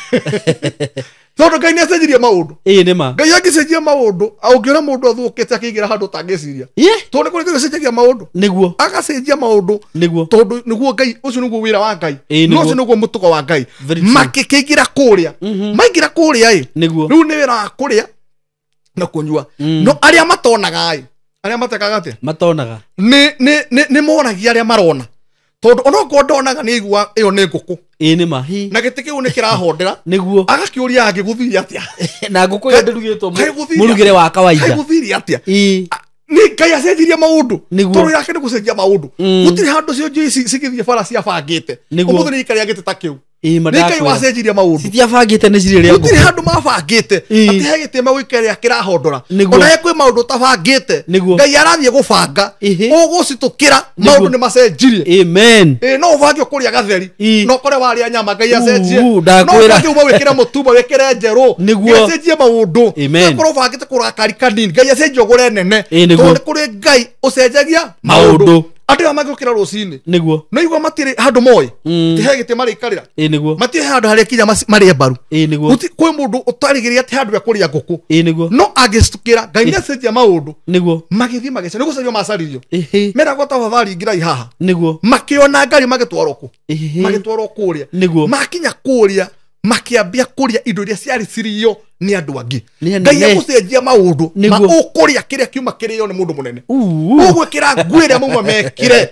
tondå ngai nä maundu maå ni ma ngai angicenjia maundu ungiona mundu athukite akiigira handu utangiciria tondu ni kuri ngai acenjagia maundu niguo agacenjia maundu niguo tondu niguo ngai ucio niguo wira wa ngai na ucio niguo mutugo wa ngai makikigira kuria mhm. maingira kuria ii niguo riu ni wira wa kuria na kunyua mm. no aria matonaga ii aria matekaga atia matonaga ni ni ni monagia marona tondå ona korwo ndonaga nä igua ä yo nä ngå kå ä nä ma na gä tä kä u nä kä rahondera nä guo agakä å ria angä gå thiri atä a na ngå kå ä yo ndä rugä two må rugä re wa kawaidagå thiri atä a nä ngai acenjirie maå ndå tondå yake nä gå cenjia maå ndå mm. gå tirä handå cio njui cigä thiä bara ciabangä te å må thä nä ikarä agä te ta kä u nä wacenjirie maå ndåtiabangäte nä cirä rä handå mabangä te atä gä tä me gå ikarä kä rahondora ona kwä maå ndå tabangä te ngai arathiä gå banga å gå citå kä ra maå ndå nä macenjirie no å bange å kå rä a gatheri no å kore warä a nyama ngai acenjie no kä re må tumba wä kä re njerå acenjie maå ndå korwo å bangä te kå rakari kanini ngai acenjie å gå re nene tondå nä kå rä ngai å cenjagia maå ndå andå aya mangä å kä ra rå cinä nä guo nä igua matirä handå moä mm. tä he gä tä marä ikarä ra nä guo handå harä a kinya marä e kwä må ndå å tarä gä rä atä handå kå rä a ngå kå no angä cukä ra ngai nä acenjia maå ndå nä magä thiä magä nä gå cario macaririo meragwo ta babarĩ ngirai haha nä makä ona ngari magä twarwo kå magä twarwo kå rä a makinya kå rä a makiambia kuria indo iria ciari cirio ni andu angi ngai agucenjia maundu na ukuria kiria kiuma kirio ni mundu munene ugwikira ngui iria mauma mekire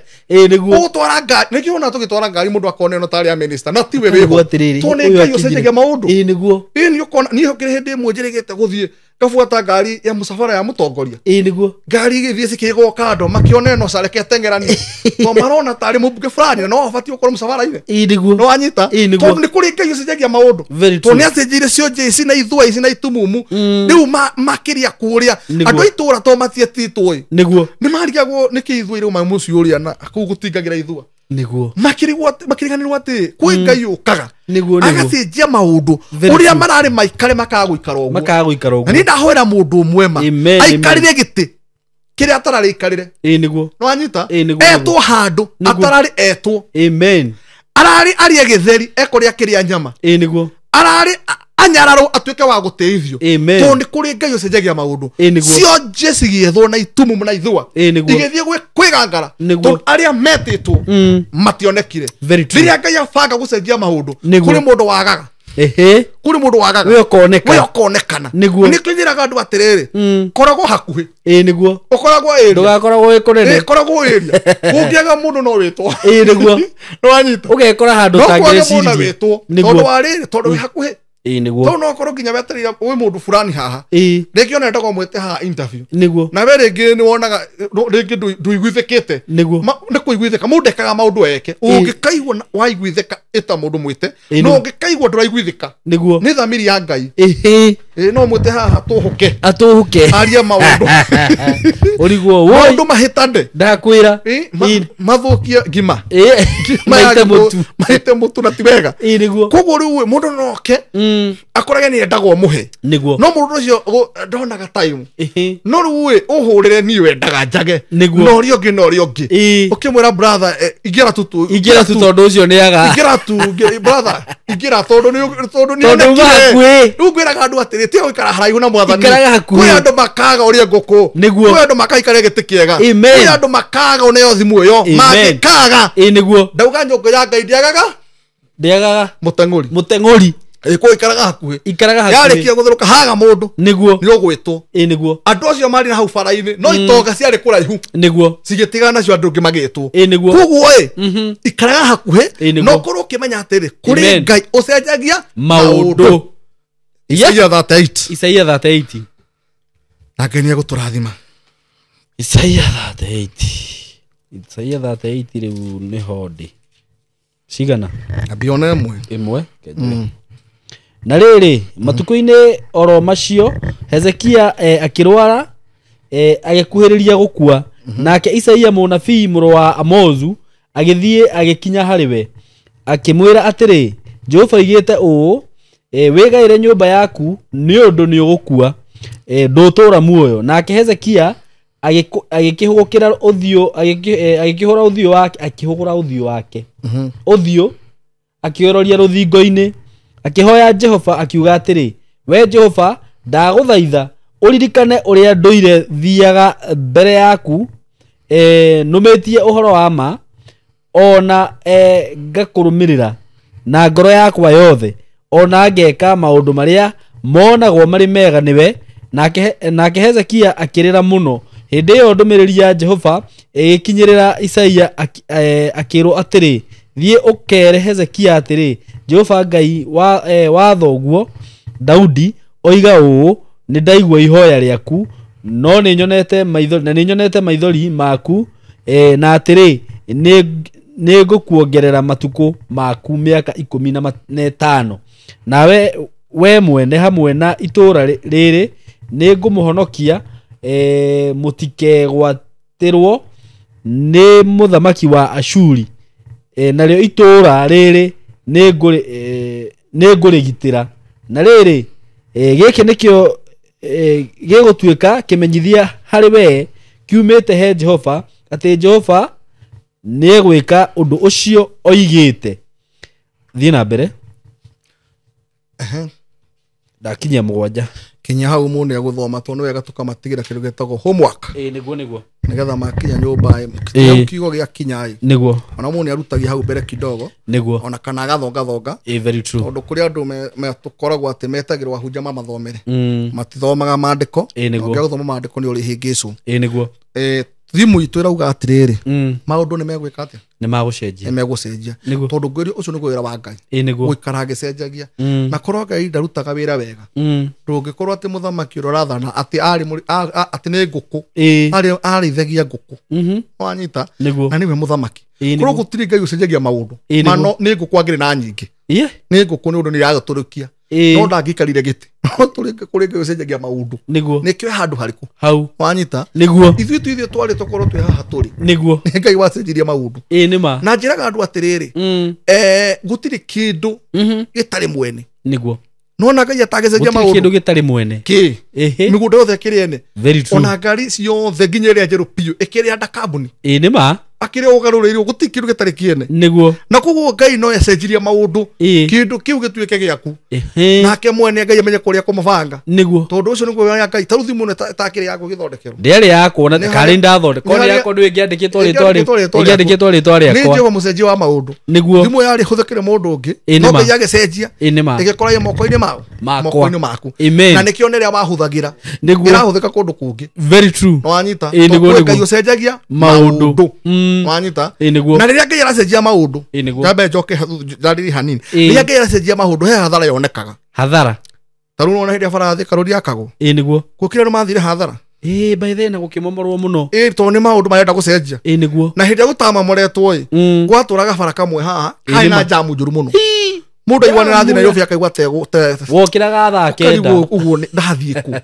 ugutwara ngari nikio ona tugitwara ngari mundu akone no tari a minister na tiwe wiho to ni ngai ucenjagia maundu ii niguo ii ni ukona ni hokire hindi imwe njirigite guthie kabuata ngari ya musafara ya mutongoria ii niguo ngari igithie cikigwo kando makione no careke atengerani to marona tari mubuke mbunge fulani no abatiä ukora korwo musafara-inä ä niguo no wanyita tondå nä kå rä ngai å maundu maå ndå to nä acenjirie cionje ici na ithua isi na itumumu rä u makä rä a kå rä to matietitwo niguo ni guo nä marigagwo nä kä ithua irä u mamå na kå ithua niguo makirigwo makiriganirwo atä kwä mm. ngai å kaga agacenjia maå ndå å rä a mararä maikare makaga gå ikara å guo na nä ndahå ra må ndå å mwema aikarä re gä tä kä rä a atararä ikarä re niguo no etwo handå atararä etwo ararä arä a gä theri ekorä a kä rä a nyama ä niguo ararä anyararwo atuike wa guteithio to ni kuri ngai ucenjagia maundu cionje cigiethwo na itumu na ithua igithie gwe kwigangara to aria metitu mm. mationekire riria ngai afanga gucenjia maundu kuri mundu wagaga ehe kuri mundu wagaga we koneka we konekana niguo ni twithiraga andu atiriri mm. koragwo hakuhi e niguo ukoragwo ĩria kunene e kũnene e ĩria kungiaga mũndũ no e wĩtwo ĩĩ nĩguo nĩwanyita ũgekora handũ tangĩrĩciririe nĩguo tondũ warĩrĩ tondũ wĩ hakuhi ii niguo tau nokorwo nginya wetereire wi mundu fulani haha ii ringi ona ndagwo mwite haha interview niguo na we ringi ni wonaga ringi nduiguithikite niguo ni kuiguithika mundu ekaga maundu eke ta må ndå mwä te no å ngä kaigwo ndå raiguithä ka nduraiguithika niguo ni thamiri ya ngai ihi ä no må te haha atå hå ke atå ah, hå ke aria maå ndå å rigwo maå ndå mahä tande ndakwä ra mathå kia ngima mahä te må tå na ti wega koguo rä u må ndå noke akorage nä endagwo må he no må mm. ndå ũcio ndonaga no rä u å hå rä re niä wendaga njage na å rä a å ngä na å rä a å ngä å kä mwä ra bratha eh, ingä ra tutu ingä ra tu tondå å cio nä aga ingä ra tu bratha ingä ra tondå nä onekire rä u ngwä raga andå atä rä gä tä gå haraihu na mwathani makaga å rä a ngå kå niguo andå makaikare gä tä kä ega kwä andå makaga å neo thimå ä yo mangä kaga ndauga nyå ngå ya ngai ndiagaga ndiagaga må tengå ri må tengå ri kå ikaraga hakuhä ikaraga yarä kia gå thä ka haga må ndå niguo nä å gwä two niguo andå acio marä na hau bara-inä no mm. itonga ciarä kå raihu niguo cigä tigana nacio andå ngä magä two niguo koguo ä mhm. ikaraga hakuhä no korwo å kä menya atä rä kå rä ngai å cenjagia maå ndå isaia mm. na tå rathima rä u nä ä ä mwe na rä rä matukå-inä oro macio hezekia eh, akĩrwara eh, agĩkuhĩrĩria gũkua mm -hmm. nake isaia mũnabii mũrũ wa amozu agĩthiĩ agĩkinya harĩ we akĩmwĩra atĩrĩ jehova oigĩte ũũ wigaire nyumba yaku ni undu ni ugukua ndutura muoyo nake hezekia agikihugukira uthio agikihura uthio wake akihugura uthio wake uthio mhm. akiororia ruthingo-ini akihoya jehova akiuga atiri we jehova ndaguthaitha uririkane uria nduire thiaga mbere yaku e, numitie uhoro wa ma ona e, ngakurumirira na ngoro yakwa yothe ona angeka maundu maria monagwo mari mega niwe nake hezekia akirira muno hindi iyo ndumiriri ya jehova igikinyirira isaia akirwo e, atiri thiä å kere hezekia atä rä jehova ngai wa, e, thoguo daudi oiga ũũ ni ndaigua ihoya riaku no ni nyonete maithori na nĩ nyonete maithori maku e, na atĩrĩ ni ngũkuongerera matuku maku miaka ikũmi na nawe we mwene hamwe na itura riri ni ngumuhonokia e, eh, mutikegwatirwo ni muthamaki wa ashuri e, narĩo itũũra rĩrĩ eh, nĩ ngũrĩgitĩra na riri e, gĩkĩ nĩkĩo e, gĩgũtuĩka kĩmenyithia harĩ wee kiumĩte he jehova atĩ jehova nĩ egwĩka undu ucio oigite thiĩ na mbere ndakinya må gwanja kinya hau må nä agå thoma tondå wega tå kamatigä ra kä ndå gä tagwo nä getha makinya nyå mba kiugo gä akinya niguo ona må nä arutagia hau mbere kidogo niguo ona kana agathongathonga tondå kå rä andå tå koragwo atä metagä rwo ahunja mamathomere mm. matithomaga mandä ko ngä gå thoma mandä ko nä å rä hä ngä cå thimå itå ä rauga atä rä mm. rä maå ndå nä megwä ka atä nä magåcenjia nä megåcenjia tondå ngwä ri å cio nä guo wä ra wa ngai gå ikara agä cenjagia na mm. korwo ngai ndarutaga wä ra wega mm. ndå ngä mhm. korwo atä må thamaki å rorathana atä nä ngå kå arĩithagia ngå kå wanyita na nä we må thamaki korwo gå tirä ngai gå cenjagia maå ndå nä ngå kå angä rä na nyingä nä ngå kå nä å ndå nä iragå tå rä kia no ndangikarire gä tä kå rä ngä gå cenjagia maå ndå nä kä oe handå harä hau wanyita nä guo tu ithuä twarä tokorwo twä haha tå rä nä guo ngai wacenjirie maå ndå ä ma na njä raga andå atä rä mm. rä gå tirä kä ndå mm-hmm. gä tarä mwene nä guo nona ngai atagecenjia maå ndå gä mwene kä mä gå nda yothe ä kä rä ene ona ngari ciothe nginya ä rä a njerå piå ä kä rä anda kambuni ä nä ma akire ugaru rä ri å gå tä kä ndå gä tarä kä ene nä na koguo ngai no ecenjirie maå ndå kä ndå kä u gä tuä gä aku nake mwene ngai amenye kå rä a kå mabanga nä guo tondå å cio nä guo ya ngai tarä u thimå takä rä yakwo gä thondekerwo ndärä yakuona karä ndathondeka nä yakwo ndå ä ngä andä kä two rä twa rä twa rä akwa nä jehova må cenjia wa maå ndå nä guo thimå yarä hå thä kä re må ndå å ngä no ngai agä cenjia ä gä koraia moko-inä mao moko-inä maku na nä kä one rä a wahå thagä ra ä rahå thä ka kå ndå kå ngä na wanyita ngai å cenjagia maå ndå wanyita mm. na rä rä a ngä maå ndå njoke ndariri hanini rä rä a ngä ra maå ndå he hathara yonekaga hathara tarä u hä ndä a barathä karå ri akagwo ä niguo gå kä rä a nä mathire hathara ä gå kä momorwo må no tondå nä maå ndå marenda gå cenjia ä nä guo na hä ndä a gå tamamoretwo ä mm. gwatå raga bara kamwe haha harä na njamu njå ru må no må ndå aiguanä rathiä nairobi akaigua wokä raga thaa kenda å guo ndathiä kå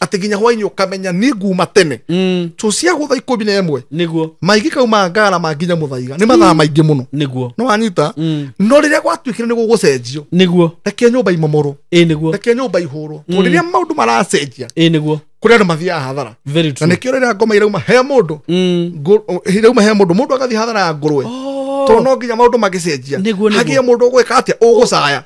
atä nginya hwainä kamenya nä nguma tene hmm. tå ciagå tha ikå mi na ĩmwe nĩguo maingä kauma ngara manginya må thaiga nä mathaa hmm. maingä må no nĩguo no rä hmm. rä a gwatuä kä re nä gå gå cenjio nĩguo reke nyå mba imomorwo ä nĩguo reke maracenjia ä nĩguo kå rä mathiaga hathara na nä kä ngoma irauma he må ndå irauma he må ndå må hathara ya ngå oh to no nginya maundu magicenjia hagie mundu ugwika atia ugucaya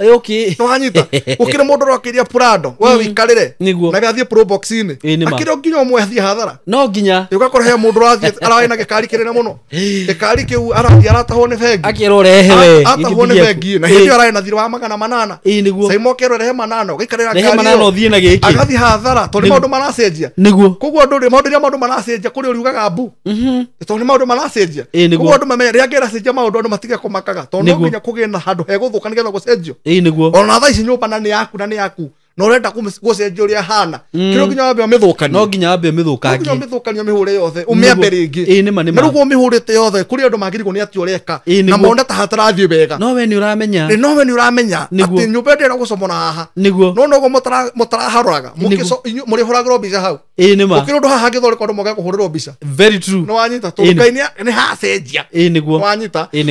niwanyita gukire mundu rokiria purando we mm. wikarire na gathie proboxini akire nginya umwe athie hathara no nginya ugakora he mundu rathie arawai na gikari kirene muno gikari kiu arathie aratahwo ni bengi akirwo rehewe atahwo ni bengi na hindi arai na thiri wa magana manana saimo kirwo rehe manana ugikarira ngari agathie hathara to ni maundu maracenjia koguo andu maundu ria maundu maracenjia kuri uriugaga mbu mm-hmm. to ni maundu maracenjia koguo andu mamenya ria ngira cenjia maundu andu matiga kumakaga tondu nginya kugie na handu heguthuka nigetha gucenjio ii niguo ona thaa ici nyumba na ni yaku na ni yaku na urenda gucenjia uria hana mm. kiro nginya wambe umithukanie no nginya wambe umithukanie umithukanie mihure yothe umiambe ringi ii nima nima na rugo umihurite yothe kuri andu magirigwo ni ati ureka na mona ta hatarathie wega no we ni uramenya no we ni uramenya ati nyumba ndira gucomora haha niguo no nogo mutaraharoraga muri huragirwo mbica hau ä nä ma å kä rä å ndå haha ngä moge kå hå rä rwo mbica nä wanyita tondå ngai nä hacenjia nä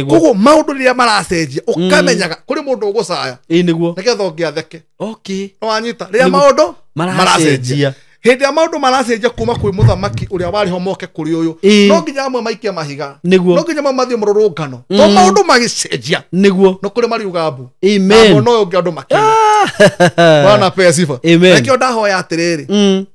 koguo maå ndå rä rä a maracenjia å mm. kamenyaga kå rä må ndå å gå caya nä guo nä getha å ngä atheke nä wanyita rä rä a maå ndå maracenjia hä ndä ä a maå ndå maracenjia kuma kwä må thamaki å rä a warä ho moke kå rä å yå no nginya amwe maikia mahiga no nginya amwe mathiä må rå to mm. maå ndå magä cenjia nä kå rä mariugambu namo no å ngä andå makiwana ah. pesiba ndahoya atä rä rä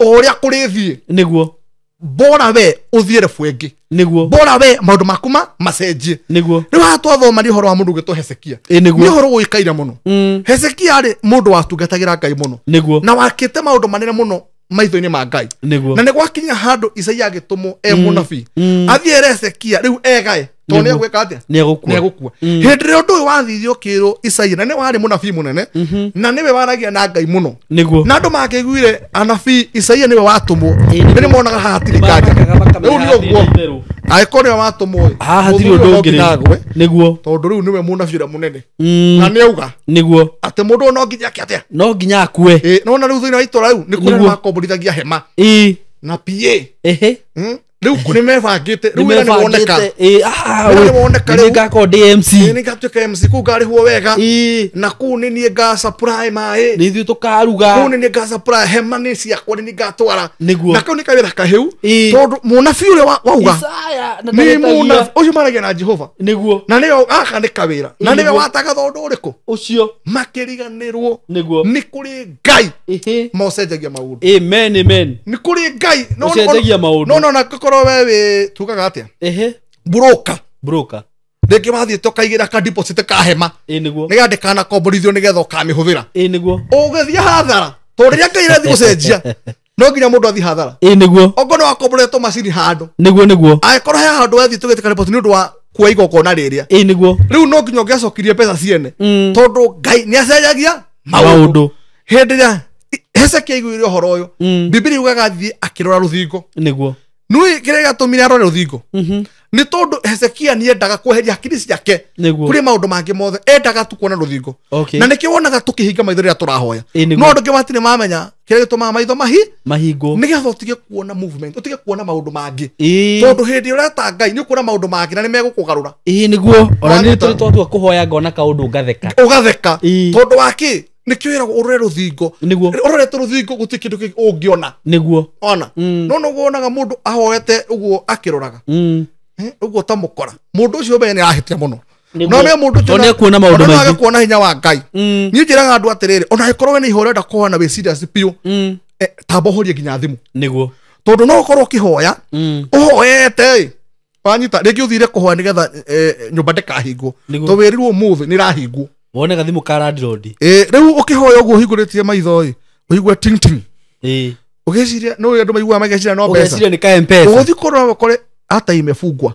o rä a kå rä thiä nä guo bora we uthiä rebu ä ngä bora we maå ndå maku ma macenjie rä watwathoma nä å horo wa må ndå å gä two hezekia nä å horo gå ikaire må no mm. hezekia rä må ndå watungatagä ra ngai må no na wakä te maå ndå manene må no maitho-inä ma ngai na nä gwakinya handå isaia agä tå mwo e må nabii mm, mm. athiä erezekia rä u egae to nä egwä ka atä nä egåkua hä ndä rä å ndå å yå wathithio kä rå icaia na nä warä må nabii må nene mhm. na nä we waragia na ngai må no na andå makä guire anabii icaia nä we watå mwo nä rä monaga haha tirä kanja rä u nä å guo agäkorwo nä we watå mwo hahatirä å ndå ngä nagwe nä guo tondå rä u nä we må nabii å rä a må nene mm. na nä auga nä guo atä må ndå å no nginya akä atä a no nginya akue nona rä u thä inä wa itå ra rä u nä kå rä makomborithagia hema na pa rä u nä mebangä te rä u ä nä ah, ngakoo ndä mcnängatuä ka mc kå ngarä hwo wega na kå u nä niä ngacapraä maä nä ithuä tå karuga kå u nä niä ngacapraä hema nä ciakwa nä niä ngatwara nä na kau nä kawä ra kahä u tondå månabi å rä a wauga nä å cio maragia na jehova nä na nä gaka nä kawä ra na nä we watagathondå å rä kå å cio makä riganä rwo nä kå rä ngai mocenjagia maå ndå nä kå rä ngai no no na korwo we wä tugaga atä a mburåka mburåka rĩngĩ wathiĩte ũkaigĩra kadeposit kahema nĩgetha ndĩkanakomborithio nĩgetha ũkamĩhũthĩra nĩguo ũgĩthiĩ hathara tondũ rĩrĩa ngai ĩrathiĩ gũcenjia no nginya mũndå athiĩ hathara nĩguo ongo nĩ wakomboretwo macini handũ nĩguo nĩguo angĩkorwo he handũ wathiĩ tũgĩte kadepoti nĩ ũndũ wa kuoya igongona rĩrĩa nĩguo rĩu no nginya ũngĩacokirie mbeca ciene mm. tondũ ngai nĩ acenjagia maũndũ hĩndĩ ĩrĩa hezekia aiguire ũhoro ũyũ mbimbiri mm. yugaga athiĩ akĩrora rũthingo nĩguo nä kä rä gäatå mire arore å thingo mhm. nä tondå hezekia nä endaga kweheria hakiri ciake kå rä maå ndå mangä mothe endaga tu kuona rå thingo na nä kä wonaga tå kä hinga maitho rä rä a tå rahoya no andå ngä matirä mamenya kä rä gä tå maga maitho mahi mahingwo nä getha å tige kuona å tige kuona maå ndå mangä tondå hä ndä ä rä ta ngai nä å kuona maå ndå mangä na nä megå kå garå ra nä guo ona nä twatua kå hoya ngona kaå ndå ngatheka å gatheka tondå wa nikio iragwo urore ruthingo niguo uroretwo ruthingo guti kindu kingi ungiona niguo ona mm. no mm. no wonaga mundu ahoete uguo akiroraga uguo ta mukora mundu ucio mbere ni arahitia muno no me mundu ucio ne kuona maundu maingi ona kuona hinya wa ngai mm. ni njiraga andu atiriri ona ikorwo ni ihorenda kuhana we serious piu eh tamba horie ginya thimu niguo tondu no ukorwo ukihoya uhoete wanyita rĩngĩ ũthire kũhoya nĩgetha e, e, nyũmba ndĩkahingwo tondũ wĩrirwo mũthĩ nĩrahingwo wone gathimu ka ä rä u å kä hoya å guo å hingå rä tie maithoä å higua tingting å gä ciria no andå maiguaga mageciria no mbecageciria nä ka å gå thiä korwo kore ata ah, imefungwa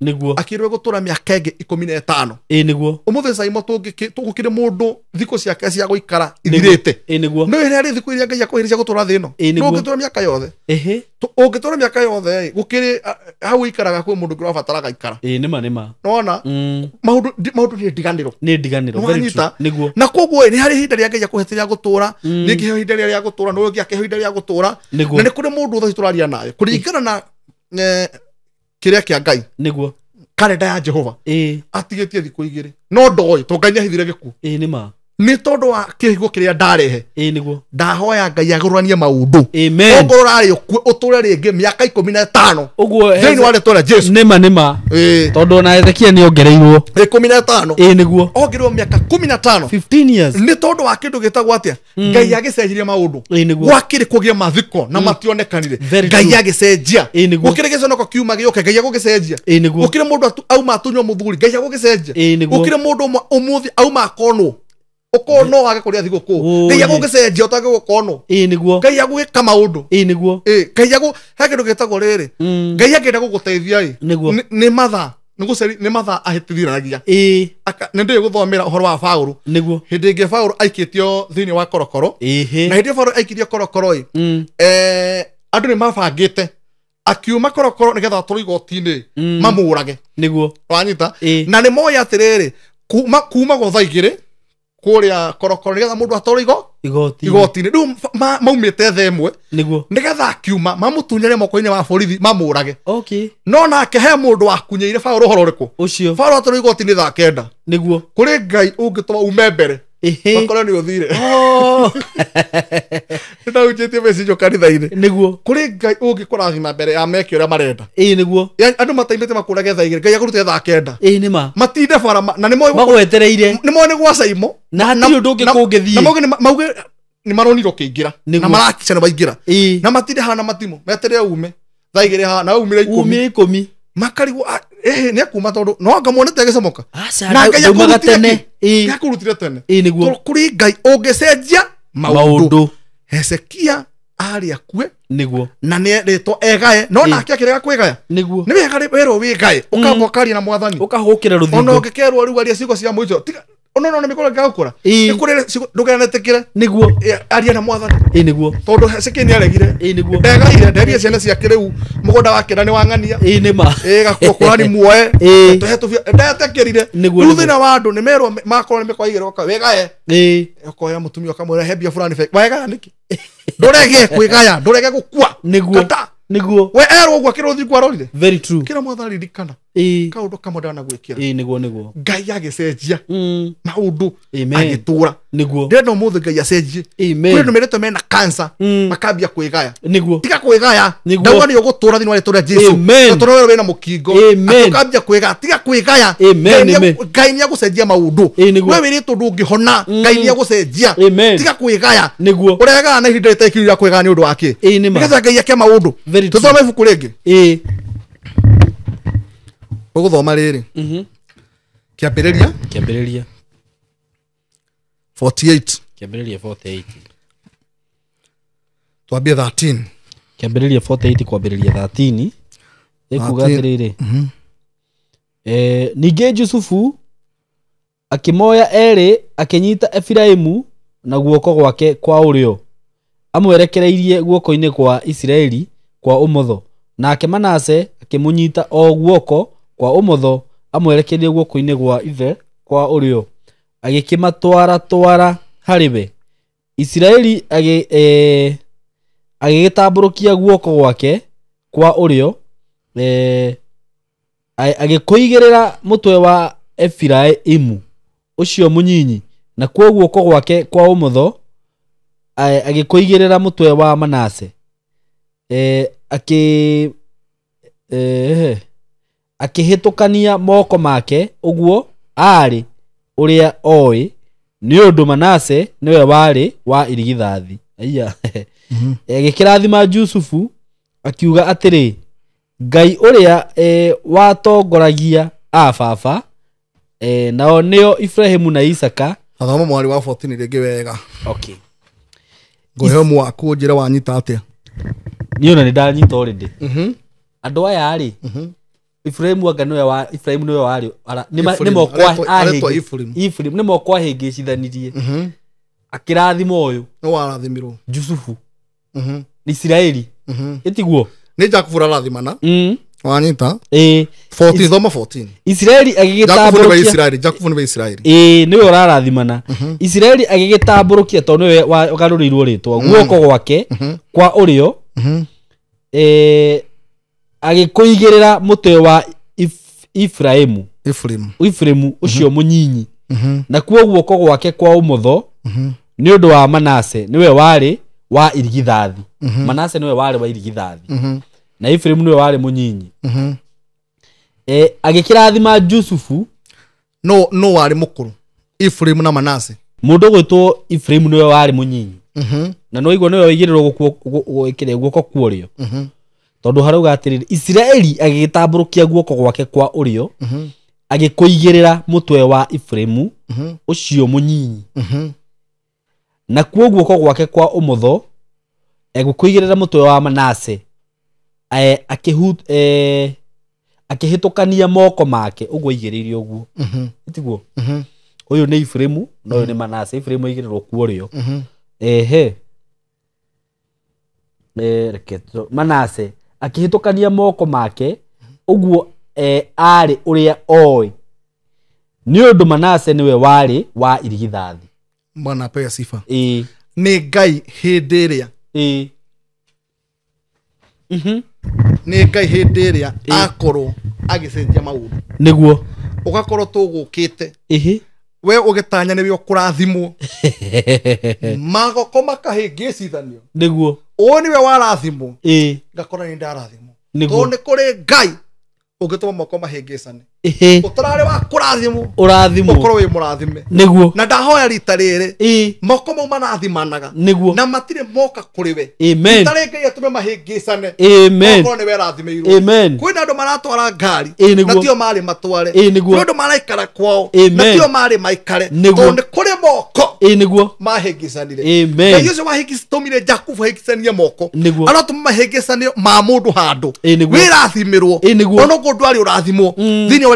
niguo akirwo gutura miaka ingi ikumi na itano ä niguo umuthi caimo tugukire mundu thiku ciake cia guikara ithirite ä niguo no ire ari thiku iria ngai akwä cia gutura thina ngitura miaka yothe ähä ungitura miaka yothe gukiri hau ikaraga kwi mundu ngira wabatara gaikara ä nä ma nä ma nona maundu mm. nä ndiganä nä ndiganä ro niguo na koguo nä harä ihinda rä a ngai akå rä a gå tå ra nä mm. ngä heo ihinda rä rä a gå tå ra no ngä akeheo ihinda rä a gå tå ra na nä kå rä må ndå å thaici tå raria nawe kå ringana na eh, kä kä a ngai nä guo karenda ya jehova atigitie thiku igiri no ndoe to ngai niahithire gikuo ä nä ma nä tondå wa kä higo kä rä a ndarehe niguo ndahoya ngai agå ranie maå ndå ongorå rarä å kue å tå re rä ngä mä aka ikå mi na ä guo thä inä wa rä twa jesu nä ma nä ma tondå ona hezekia nä ongereirwo ikå mi na ä ä niguo ongereirwo mä aka kå mi na tano nä tondå wa kä ndå gä tagwo atä a hmm. ngai agä cenjirie maå ndå gwakä rä kå gä a mathiko na hmm. mationekanire ngai agä cenjia gå kä rä gä conoko kiuma gä oke ngai agå gä cenjia gå kä rä må ndå auma atå nyua må thuri ngai agå gä cenjia gå kä rä må ndå å må thä auma akonwo ukuu no wage kuria thiguku ngai agugicenjia utage gukonwo ii niguo ngai agugika maundu ii niguo mm. ii ngai agu he kindu gitagwo riri ngai angienda guguteithia ii niguo ni mathaa nä mathaa ahätithiranagia nä ndä gå thomera å horo wa baå niguo hä ngä baå aikä tio wa korokoro na hä ndä aikirio korokoro ä mm. andå nä mabangä te akiuma korokoro nä getha tå igoti-inä mm. niguo wanyita na nä moya atä rä kuma gwo kuria korokoro nigetha mundu atwarwo igo igoti-inä rä u maumä te the mwe niguo nä getha akiuma mamå tunyäre moko-inä wa borithi mamå rage okay. no nake he må ndå wakunyä ire baå rå horo rä kå baå atwarwo igoti-inä thaa nä guo kå rä ngai å ngä toma ume mbere makorwo nä å thire nä oh. ndahunjä tie mecirio kanitha-inä nä guo kå rä ngai å ngä kå rathima mbere ya meke å rä a marenda ä nä guo andå mataithä te makå rage tha igä ngai akå rute kenda ä nä ma matinde bara na nä moä nä moä nä gwa caimo na hatirä å ndå å ngä kå ngä thiä mauge nä maronirwo kä ingä ra na marakica nä ra na matinde hana matimå meterere ume thaa rä hana umä re ikå mi makarigwo ah, ehe eh, nä akuma tondå no anga mwone tegä comoka na ngai akå rutire tene kå rä ngai å ngä cenjia maå ndå hezekia arä akue niguo na nä erä egae no nake akä rega kwä gaya niguo nä wega werwo wä gae å kamba å karia na mwathani å kahå kä re rå ona å ngä kerwo rä u aria ciugo cia må ico ona no mikora ngakura ikurire ndugenetikire niguo aria na mwathani i niguo tondu ciki ni aregire i niguo ndegaire nderie ciana ciake riu mugunda wake ni wang'ania i nima i gakukura ni muoe tuhe tubia ndetekirire riu thina wa andu ni merwo makorwo ni mikwa igirwo ka wegae i ukoya mutumia ukamwira he fulani fe wega niki ndurege kwigaya ndurege gukua niguo niguo we erwo guo kirwo thiku arorire very true kira mwathani ririkana kau ndå kamwe ndana gwä kä ra nä guo nä mm. maå ndå agä tå ra ndärenda må thä ngai acenjie kwä ndå mä two mena kansa mm. makambia kwä gaya tiga kwä gaya ndauga nä å gå tå ra thä nä warä tå rä a jesu rä wä na må kingo kambia kwä gaya tiga kwä gaya ngai nä agå cenjia maå ndå we wä rä two ndå ngä hona ngai nä agå cenjia tiga kwä gaya å regaga na ihinda rä tekiri rä a kwä gaya nä å ndå wakä nä getha ngai ake maå ndå tå thome ibuku rä ngä ũgũthoma rĩrĩ mm-hmm. kĩambĩrĩria kĩambĩrĩria 48 rä 48 twambie rä kĩambĩrĩria 48 kwambĩrĩria 13 rä rä ningĩ jusufu akĩmoya erĩ akĩnyita efiraimu na guoko gwake kwa ũrĩo amwerekereirie guoko-inĩ kwa isiraeli kwa ũmotho nake manase akĩmũnyita o guoko kwa ũmotho amwerekerie guoko-inĩ gwa ithe kwa ũrĩo twara harĩ we isiraeli e, agĩgĩtambũrũkia e, guoko gwake kwa ũrĩo e, agĩkũigĩrĩra mũtwe wa efiraimu ũcio mũnyinyi kuo guoko gwake kwa ũmotho agĩkũigĩrĩra mũtwe wa manase e, akĩ e, akihitukania moko make uguo ari uria oi ni undu manase niwe wari wa irigithathi aiya mhm. gikirathima eh, mm jusufu akiuga atiri ngai uria e, eh, watongoragia a baba e, eh, nao nio ibrahimu na isaka athoma mwari wa 14 ringi wega okay ngohemu waku njira wanyita atia niona ni ndanyita already mm andå aya mm -hmm iburahĩmu anga nĩwe wa iburahĩmu nĩwe warĩ nĩ moko nĩ moko ahĩngĩcithanirie mhm. akĩrathima ũyũ nĩ warathimirwo jusufu mhm. nĩ isiraeli mhm. ĩtiguo nĩ jakubu ũrarathimana mm. wanyita thoma isiraeli agĩgĩtambũrũkia nĩwe ũrarathimana isiraeli agĩgĩtambũrũkia tondũ nĩwe wagarũrĩirwo rĩtwa guoko gwake kwa å rä o agikuigirira mutwe wa ifraimu ifraimu å cio må mhm. nyinyi mhm. na kuo guoko gwake kwa å ni nä å ndå wa manase nä we warä wa irigithathi mhm. manase nä we warä wa irigithathi na ifraimu nä we warä må nyinyi e, agä kä rathima jusufu no no warä må kå rå ifraimu na manase må ndå gwä two ifraimu nä we warä må nyinyi na no igwo nä we waigä rä rwo guoko kuo o tondu harauga atiriri isiraeli kia guoko gwake kwa urio mm -hmm. agikuigirira mutwe wa ifremu mm -hmm. ucio munyinyi mm -hmm. na kuo guoko gwake kwa ra må twe wa manase akä akihut e, moko make å guo tiguo å yå nä ifremu na yå nä manase ifremu igirirwo kuo rio ehe eh, manase akĩhĩtũkania moko make ũguo e, arĩ ũrĩa oĩ nĩ ũndũ manase nĩwe warĩ wa irigithathi mwana apea sifa e. nĩ ngai hĩndĩ ĩrĩa e. mm -hmm. nĩ ngai hĩndĩ ĩrĩa e. akorwo agĩcenjia maũndũ nĩguo ũgakorwo tũgũkĩte we ugitanya niwe ukurathimwo magoko makahingicithanio niguo uyu niwe warathimwo ngakora ni ndarathimwo tondu ni kuri ngai ungituma moko mahingicane utarare wa kurathimwo urathimwo ukorwo wi murathime niguo na ndahoya rita riri moko mau manathimanaga niguo na matire moka kuri we amen ngai atume mahingicane amen okorwo niwe rathimeirwo amen kwina andu maratwara ngari na tio mari matware niguo andu maraikara kwao na tio mari maikare niguo ni kuri moko niguo mahingicanire ngai ucio wahingitumire jakubu ahingicanie moko niguo aratuma mahingicanio ma mundu handu wirathimĩrwo onoguo ndwari ũrathimwo mm. thĩinĩ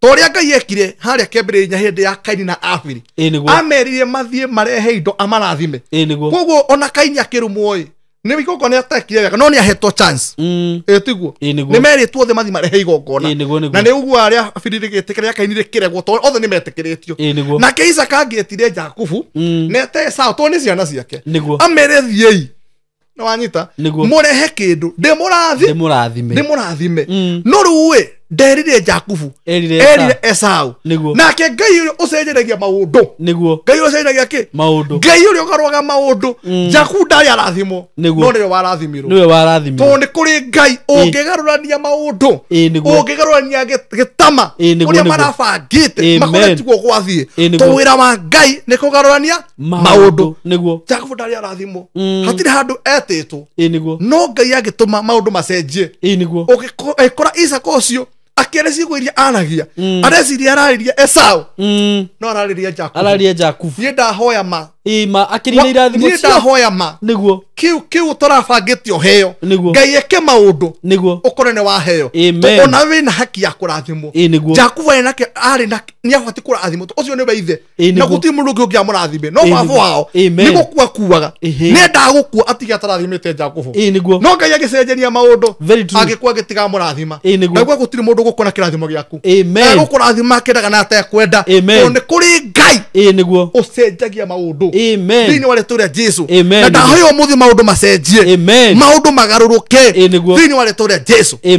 toria ngai ekire haria kembiriria hindi ya kaini na abiri amerire mathie marehe indo amarathime koguo ona kaini akirumwo nä igongona nä atekire wega no nä ahetwo chance ä mm. tiguo nä merätwo othe mathi marehe igongona na nä uguo arä a birä gä tä kä rä akaini rä kä regwo to othe nä metä kä rä tio nake isaka angä etire jakubu mm. nete sao to nä ciana ciake amere thiäi nä wanyita må rehe kä ndå ndä må rathime no rä u ä nderire jakubu erire esau nake ngai å cenjanagia maå ndå niguo ngai å cenjanagia kä maå ndå ngai å rä a å garwaga maå ndå mm. jakubu ndarä arathimwo no nä we warathimirwo nä we warathimirwo tondå nä kå rä ngai å ngä garå maå ndå å ngä garå rania gä tama å rä a marabangä te makoretiguo gwathiä tå wä ra wa ngai nä kå garå rania maå ndå niguo jakubu ndarä arathimwo mm. hatirä handå etä two no ngai agä tå ma maå ndå macenjie å gä kora isakocio akĩrĩ iria aragia mm. areciria ararĩria esau mm. no ararĩria jakubu niĩ ndahoya ma ima akirire irathimo cia ndahoya ma niguo kiu kiu torabangite uheo niguo ngai eke maundu niguo ukore ne waheo amen ona we na haki ya kurathimo niguo jakubu ena ke ari na ni ahoti kurathimo ucio ni baithe na guti mundu ngi ngia murathime no babo wao ni gukua kuaga ni ndagukua atigia tarathimite jakubu niguo no ngai agicenjenia maundu agikua gitiga murathima na gwa gutiri mundu gukona kirathimo giaku amen gukurathima kidaga na ta kwenda ni kuri ngai niguo ucenjagia maundu thä inä wa rä tå a jesu na ndahä å må thä maå ndå macenjie maå ndå magarå rå ke thä inä wa rä tå a jesu ta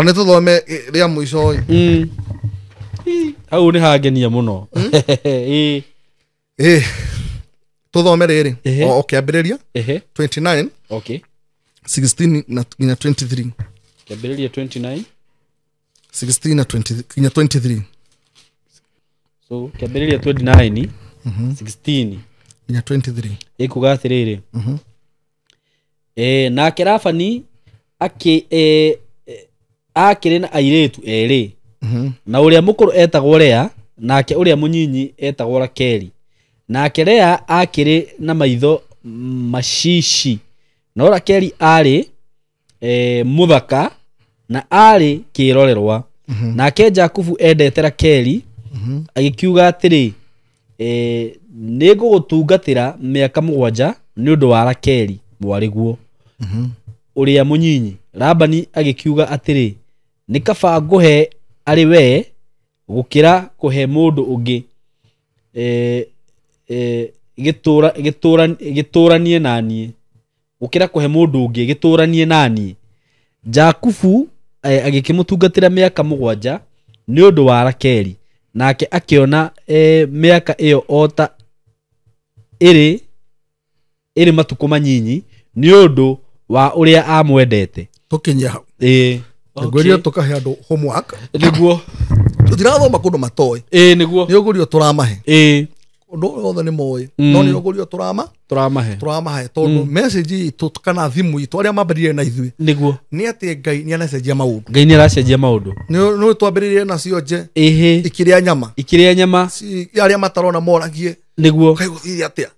nä tå thome rä må ico mm. hau nä hangenia må no mm. tå thome rä rä o kä ambä rä ria nginya nginya 23 so kä ambä rä ria mm -hmm. 16 rä 23 ikuga atiriri mm -hmm. e, nake rabani akĩrĩ e, e, na airĩtu erĩ a mhm. må na ũrĩa mũkũrũ etagwo rea nake ũrĩa mũnyinyi etagwo rakeri nake rea akĩrĩ na maitho macici no rakeri arĩ e, mũthaka na arĩ kĩrorerwa rorerwa mhm. nake jakubu endete rakeri agä mhm. kiuga agĩkiuga atĩrĩ nä eh, ngå gå tungatä ra mä aka må gwanja nä å ndå wa rakeri mwarä guo å mhm. rä a må nyinyi rabani agä kiuga atä rä nä kaba ngå he arä we gå kä ra kå he må ndå å ngä eh, eh, gä tå ranie naniä gå kä ra kå he må ndå å ngä gä tå ranie naniä jakubu agä kä må tungatä ra mä aka må gwanja nä å ndå wa rakeri nake akiona e, miaka iyo ota iri iri matuko manyinyi ni undu wa uria amwendete tukinyia hau e, okay. tukahe andu homework niguo tutirathoma kundu matoi e, niguo ni ugurio turamahe e undu wothe nä måä no mm. nä ågå rio tå rama tå ramahe tondå mm. message itå kana thimå itå arä a mambä na ithuä nä guo nä atä ngai nä aracenjia maå ndå ngai nä aracenjia maå ndå nä twambä rä rie nacio nje ikä rä a nyama ikä rä a nyama arä a matarona moragie nä guo kaigå thire atä a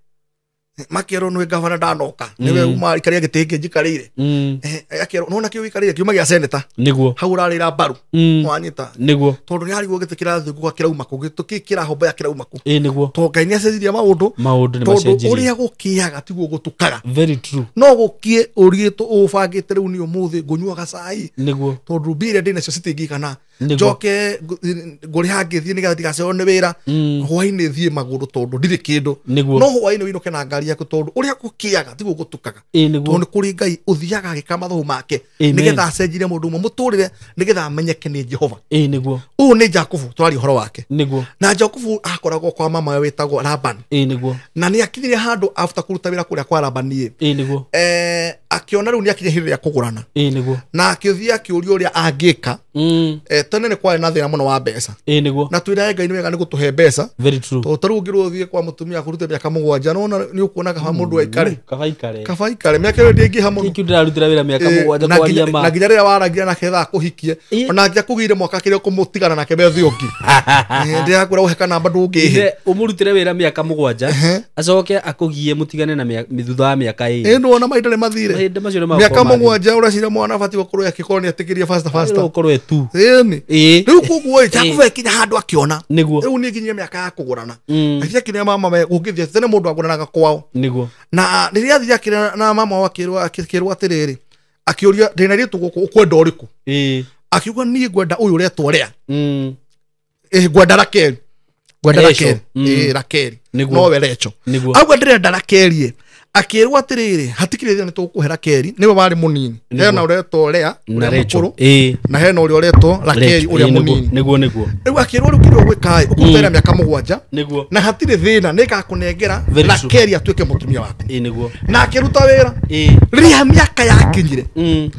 makerwo nä ngavana ndanoka nä we mm. uma ikari mm. mm. ya gä jikari ngä njikarä ire nona kä å ikarä ire kiuma gä a seneta nä hau å rarä ra mbaru wanyita nä guo tondå nä arigwo gä tå kä rathä ngå gakä rauma kå gä tå kä kä rahomba yakä rauma to ngai nä acenjirie maå ndå ni å rä a gå kä aga tiguo very true no gå kä å riä tå å bangä te rä u nä å må thä ngå nyuaga njoke ngå rä ha ngä thiä nä getha ndigacehwo nä wä ra mm. hwainä thiä magå rå tondå ndirä kä ndå no hwainä wä inåke na ngari yaku tondå å rä a gå kä aga tigå gå tå tondå nä kå rä ngai å thiaga agä kama thå make nä getha acenjire må ndå må må tå rä re nä getha amenyeke nä jehova å yå nä jakubu twarä å horo wake na jakubu akoragwo kwa mama wä tagwo laban na nä akinyire handå afta kå ruta wä ra kå rä a kwa labaniä akiona riu ni akinya ria kugurana na akiuthia akiuria uria angika mm. e, tene ni kwari na thina muno wa mbeca e, na twirae ngai ni wega ni gutuhe mbeca to taru ungiru uthie kwa mutumia kurute miaka mugwanja nona ni ukuona kaba mundu mm, aikare kaba aikare miaka iyo ndingi ha muno na nginya riria waragira nake thaa kuhikie ona nginya kugire mwaka kiria kumutigana nake methi ungi eh, ndirakwira uhe kana bado ungihe umurutire wira miaka mugwanja acoke akugie mutigane na thutha wa miaka ii ndwona maitare mathire miaka macio yaani, nä mĩaka å reciria mwana abatiĩ gũkorwo agĩkorwo nĩ atä fasta fasta ũkorwo tu ĩni rä u koguo jakuba ĩkinya handũ akĩona nĩguo rä u nä nginyia mä aka ya kå gå rana mm. akinya mama gũkä thia tene må ndå agåranaga kwao nĩguo na rä rä athire akä na mama wao akä rwo atä rä rĩ akä å ria ndä na rä tå gå kwenda å rä kå akiuga niä ngwenda å yå å retwo rä a mm. ngwenda rakeri ngwenda rakeri rakeri nowe recho auga ndä renda rakeri akirwo atiriri hatikirithia ni tukuhera keri niwe må munini hena uretwo rea na mukuru na hena å retwo rakeri uria munini niguo niguo riu akirwo riu kirio gwika ukutera miaka mugwanja niguo na hatire thina ni gakunengera rakeri atuike mutumia waku niguo na akiruta a mä miaka yakinyire mm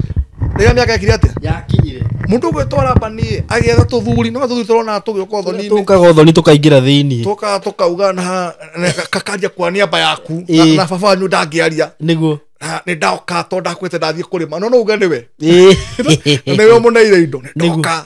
rä miaka yakire atä yakinyire må ndå å gwätwa labani agäetha tå thuri no tå thuri tå rona tå gä å thonitåkaga thoni tå kaingä ra thä iniä tåkaga tå kauga kwa nä amba yaku na baba wanyu ndangä aria nä guo nä ndaoka to ndakwä te ndathiä kå rä ma no no uge nä we nä we må neire indo nä ndoka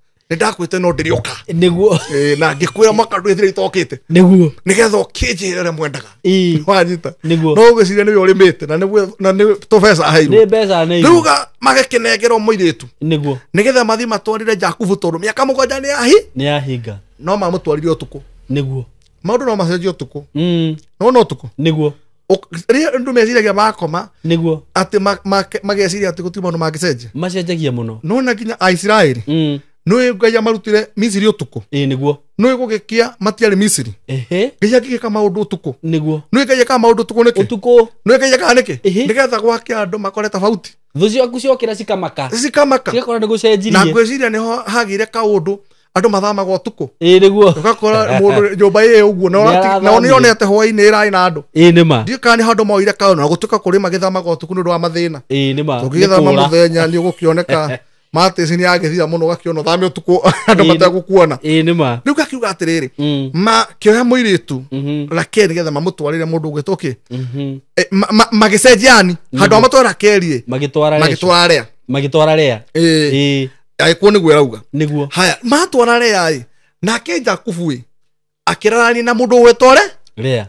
nindakwite no ndä niguo na ngikwira kwä ra makarä thä itokä te nä mwendaga wanyita no å niwe urimite na we na nä tå mbeca heirwo rä uga ruga må irä niguo nigetha mathi matwarire jakubu toru miaka aka ni ahi ni ahinga no ma mutwarire å niguo kå nä no macenjie å tå kå no no å niguo kå nä guo andå meciragia makoma nä atä mageciria atä gå tigä maå ndå mangä cenjia macenjagia må no nona nginya aisiraeli mm nä ngai amarutire misiri å tukå nä guo nä gå gä kia matiarä misiri ngai angä gä ka maå ndå å tukå nä guo nä ngai ekaga maå ndå å tukå nä kä tukå nä ngai ekaga nä kä nä getha gwake andå makore tabauti thå ciaku ciokä ra cikamaka cikamaka cigakora nä gå cenjirie na ngwä ciria nä hagä re kaå andå mathamaga å tukå ä nä guo ågakora må ndå nyå mba ä å guo nao nä onete hwainä ä raä na andå ä nä ma ndiä nä handå moire kaå na gå tuä ka kå rä magä thamaga å tukå nä å ndå wa mathä na ä nä ma å gä thama må thenya nä å gå kä oneka matici nä yagethira må no gakiona thame å tukå andå mategåkuona rä u gakiuga atä rä mm. rä makä oya må irä tu mhm. rake nä getha mamå twarä re må ndå å gwä tå kä mhm. eh, magä cenjiani handå a matwara rakerie magä twara rea magä twara rea agä kuo nä guo ärauga nä guo haya matwara reaä nake jakubu ä akä rarania na må ndå å wetware rea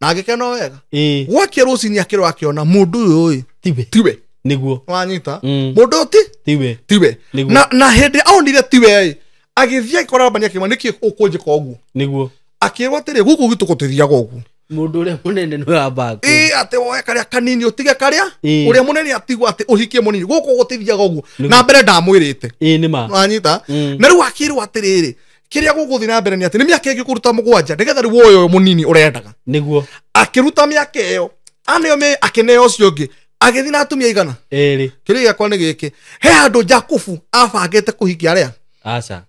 na agä kena wega gwakä rå cinä akä rå ona må ndå å yå ä tiwe tiwe nä guo wanyita må ndå å tiwe tiwe na na hindi aonire tiwe agithia koramba niakima niki ukunjika uguo niguo akirwo atiri guku gitu gutithiaga uguo mundu uria munene ni wa mbaku ii ati woe karia kanini utige karia uria munene atigwo ati uhikie munini guku gutithiaga uguo na mbere ndamwirite ii ni anyita mm. na riu akirwo atiriri kiria guguthi na mbere ni ati ni miaka ingi kuruta mugwanja nigetha riu woyo munini urendaga niguo akiruta miaka iyo aneo me akineo ucio ungi agäthi na atumia igana kä rä gä akwa nä gä kä he handå jakubu abangä te kå hikia arä a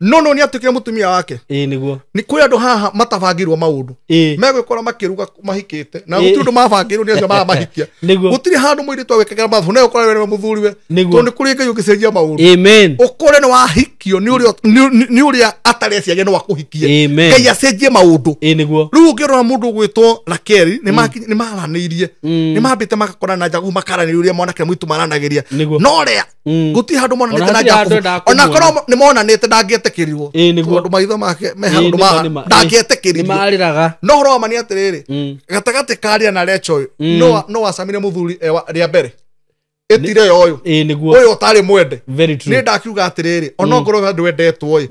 no no nä atuä må tumia wake niguo nä kwä andå haha matabangä rwo maå ndå megwä kora makä ruga mahikä te na gå tirä ndå mabangä rwo nä acio mamahikia gå tirä handå må irä twa wä kagä ra mathabu nawe å kora wä må thuriwe tondå nä kå rä ngai å gä cenjia maå ndå å kore nä wahikio nä å rä a atareciagia no akå hikie ngai acenjie maå ndå rä u å ngä rora må ndå å gwä two rakeri nä mm. maranä irie mm. nä mambä te magakora na njaguo makaranä ria mwanake må itå maranagä ria no rä a mm. gå tirä handå monanä te na njaguo onakorwo nä monanä te ndangä gwetekirirwo tondu maitho make me handu ma ndangietekirirwo mariraga no horo wa mani atiriri gatagati karia na recho no no wasamire muthuri ria eh, mbere ätire yoyå å yå tarä mwende ndakiuga atä rä rä onokorwo we ndwendetwo ä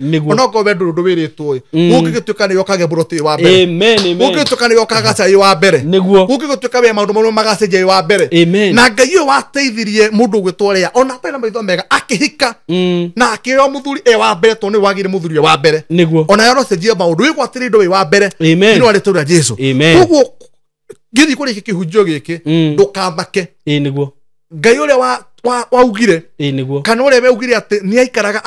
we ndå ndwä rä two ä gä tuä ka nä we må rotå wa mbere kä gä tuä ka nä we ä wa mbere gå kä gä tuä ka we maå ndå marä magacenjia ä wa mbere na ngai å yå wateithirie må ndå å gwä two rä a ona atarä na maitho mega akä hika mm. na akä oa må thuri e wa mbere tondå nä wagä re må thuri e wa mbere onayo rocenjie maå ndå wä gwatä rä indo wä wa mbere inä warä tå rä a jesu koguo gä thiä kå rä kä kä hunjio gä kä mm. ndå kamake ngai å rä a waugire wa kana å rä a waugire atä nä aikaraga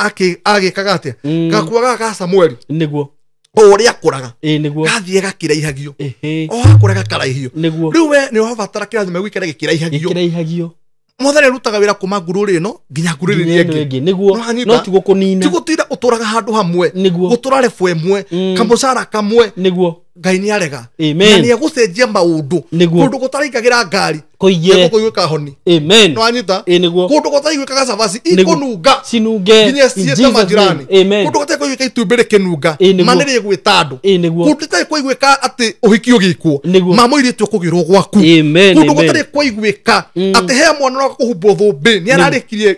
agä kaga atä mm. gakua gaga ga samueli nä guo å rä akå raga gathiä gakä raihagio o akå raga karaihio rä u we nä wabatara kä rathime gå ikara gä kä raihagio muthenya rutaga wira kuma ä no mm. nginya nguru rä rä niguo no kå nina tira å tå raga handå hamwe gå tå ra rebu mwe kamåcara kamwe niguo ngai nä arega na nä egå cenjia maå ndå kå ndå gå taraingagä ra ngari kå kahoni no anyita kå ndå gå taraiguä kaga cabaci ikå nunga nginya ciete majirani kå ndå gå gä itumbä rä kä nunga manä rä gwä ta andå kå ndä tarä kwaiguä ka atä å hiki å gä kwo mamå irä tue kå gä mwana na kå humbwo thå mbä nä ararä kirie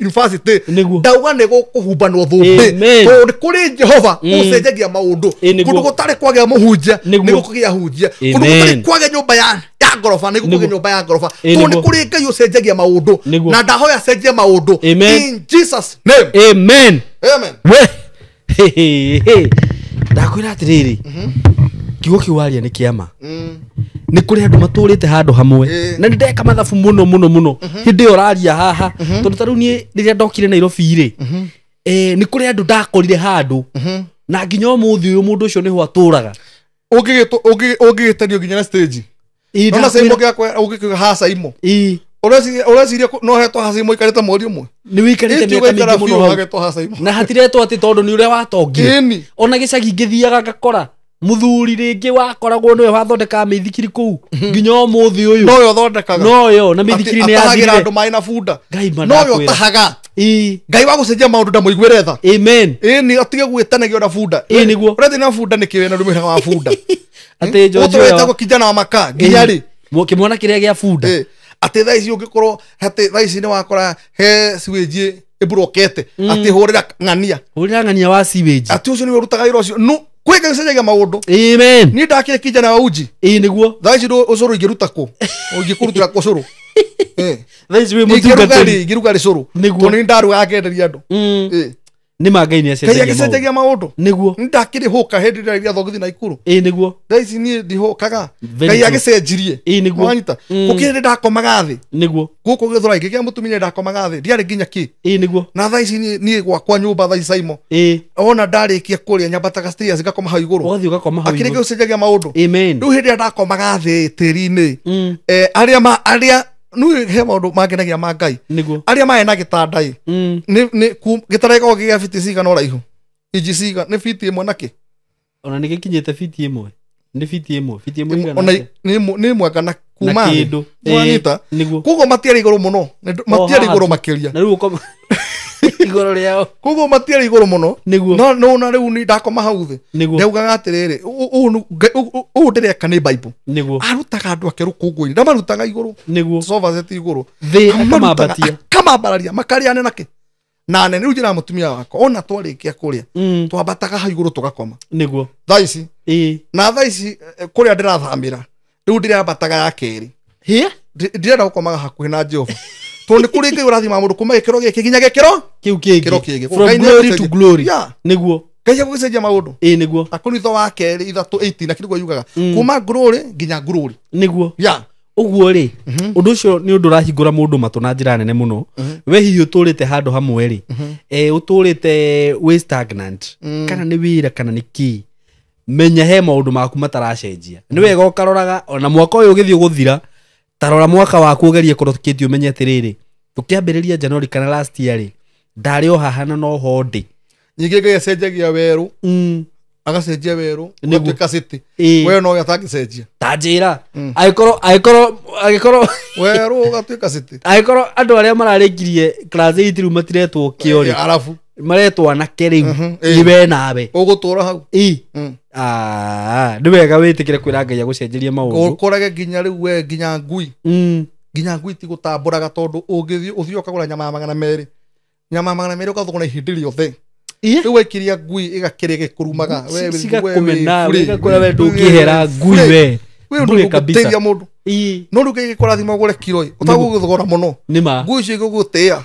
ndauga nä gå kå humbanwo thå jehova gå cenjagia maå ndå kå ndå gå tarä kwagä a må hunjia nä gå kå gä a hunjia ya ngoroba nä gå kå ya ngoroba tondå nä kå rä ngai å na ndahoya cenjie maå in jesus name amen amen we ndakwä ra atä rä rä kiugo kä u waria nä kä ama nä kå rä andå matå rä te handå hamwe na nä ndeka mathabu må no må no må no hä ndä ä yo raria haha tondå tarä u niä rä rä a ndokire nairobirä nä kå rä andå ndakorire handå na nginya å må thä å yå må ndå å cio nä ho atå raga å ngä gä tenio nginya na stäji nona caimo gä akwa å gä kä haca imo ureciria no hetwo haca ikarä te må no na atä tondå nä å rä a watongire ona gä cagi ngä thiaga ngakora muthuri rĩngĩ wakoragwo nĩwe wathondekaga mĩithikiri kũu mhm. nginya ũmũthĩ ũyũ noyo na mĩithikiri nĩ na bunda noyo ngai wa gũcenjia maũndũ ndamũiguĩre tha atige gwĩtanagia na bunda nĩguo ũrethĩ na bunda nĩkĩ wĩna ndũmĩraga wa bunda atĩ njoj ũtwĩtagwo kinjana wa maka nginya rĩ kĩmwana kĩrĩa gĩa bunda atä thaa ici å ngä korwo thaa ici nä wakora he siwänji ä mburokete mm. atä hå rä ra ng'ania hå rä ra ng'ania wa siwänji atä å cio nä wä rutaga wä ra å cio no kwä ngä gäcenjagia maå ndå niä ndakä kinja na waunji ä nä guo thaa ici å cå rå ingä ruta kå å ngä kå rutĩra kå cå rå ingä ruga rä ingä ruga rä cå rå tondå nä ndarugaga kenderia andå mm nä ma ngai maå ndå nä guo nä ndakä rä hå ka hä ndä rä gĩathwo na ikå rå nä guo thaici niä ndä kaga ngai agä cenjirie nä guo anyita gå kä rä ndakomaga thä nä guo gå kå gä thå ra ingä gä a må tumia ndakomaga thä ndiarä nginya kä nä guo na thaici niä gwakwa nyå mba thaici caimo ona ndarä kia kå rä a nyambataga ngakoma hau igå rå wathiä ũgakoma hau akä rä gä gå cenjaga maå ndå rä u hä ndä rä a ndakomaga thä tä ri-inä mm. eh, arä a nä he maå ndå mangenagia ma ngai arä a maena gä tanda ä mm. gä tanda gä korwo gä gä a biti cigana raihu inji ciga nä biti ä mwe nakä ona nä gä te biti ä mwe nä biti ä mwe biti ä mwe nä mwekana kuma nä guo koguo matiarä igå rå må no matiarä igå rå makä ria igoro rä koguo matiarä igå rå må no no na rä u nä ndakoma hau thä ndaugaga atä rä rä å å ndä reka nä bible arutaga andå ake rå kångå inä ndamarutaga igå rå igå rå akamambararia makarä na kä na nene rä u njä ra må tumia wakwa ona twarä kia kå rä a mm. twambataga hau igå rå tå thaa ici na thaa ici eh, kå rä a ndä rathamä ra rä u ndä rambataga ya kerä ndä renda gå na jehova tondu ni kuri ngai urathima mundu kuma gikiro giki nginya ngai maå ndå ä nä guo akå wa kerä ithatå na kä guo yugaga mm. kuma nginya nä guo å guo rä å mhm. ndå å cio nä å ndå å rahingå ra må ndå matå na njä ra nene må no mhm. we hihi å tå rä te handå hamwe rä å tå rä te kana nä wä ra kana nä kä menya he maå ndå maku mataracenjia nä mhm. wega å karoraga ona mwaka å yå å gä thiä å gå thira tarora mwaka waku ũgerie kũrokĩtie ũmenye atĩrĩrĩ tũkĩambĩrĩria january kana last year ri ndarĩ o haha na no ho ndĩ ningĩ ngai acenjagia werũ mm. agacenjia werũ mm. ũgatuĩka city wewe no gĩa tangĩcenjia ta njĩra agĩkorwo agĩkorwo agĩkorwo werũ ũgatuĩka city agĩkorwo andũ arĩa mararĩkirie class 8 rĩu matiretwo kĩori arabu maretwa na kiriu mhm. iwe nawe ugutura hau i mm. ni wega witikire kwira ngai agucenjerie maundu ukorage nginya riu we nginya ngui mm. nginya ngui ti gutamburaga tondu ungithi uthii ukagura nyama ya magana meri nyama ya magana meri ukathuguna ihindi riothe riu wekiria ngui igakire gikurumaga cigakumena wigakora we ndungihera ngui we ndugutithia mundu no riu gigikora thima ugure kiro utagugithogora muno ngui icio igigutia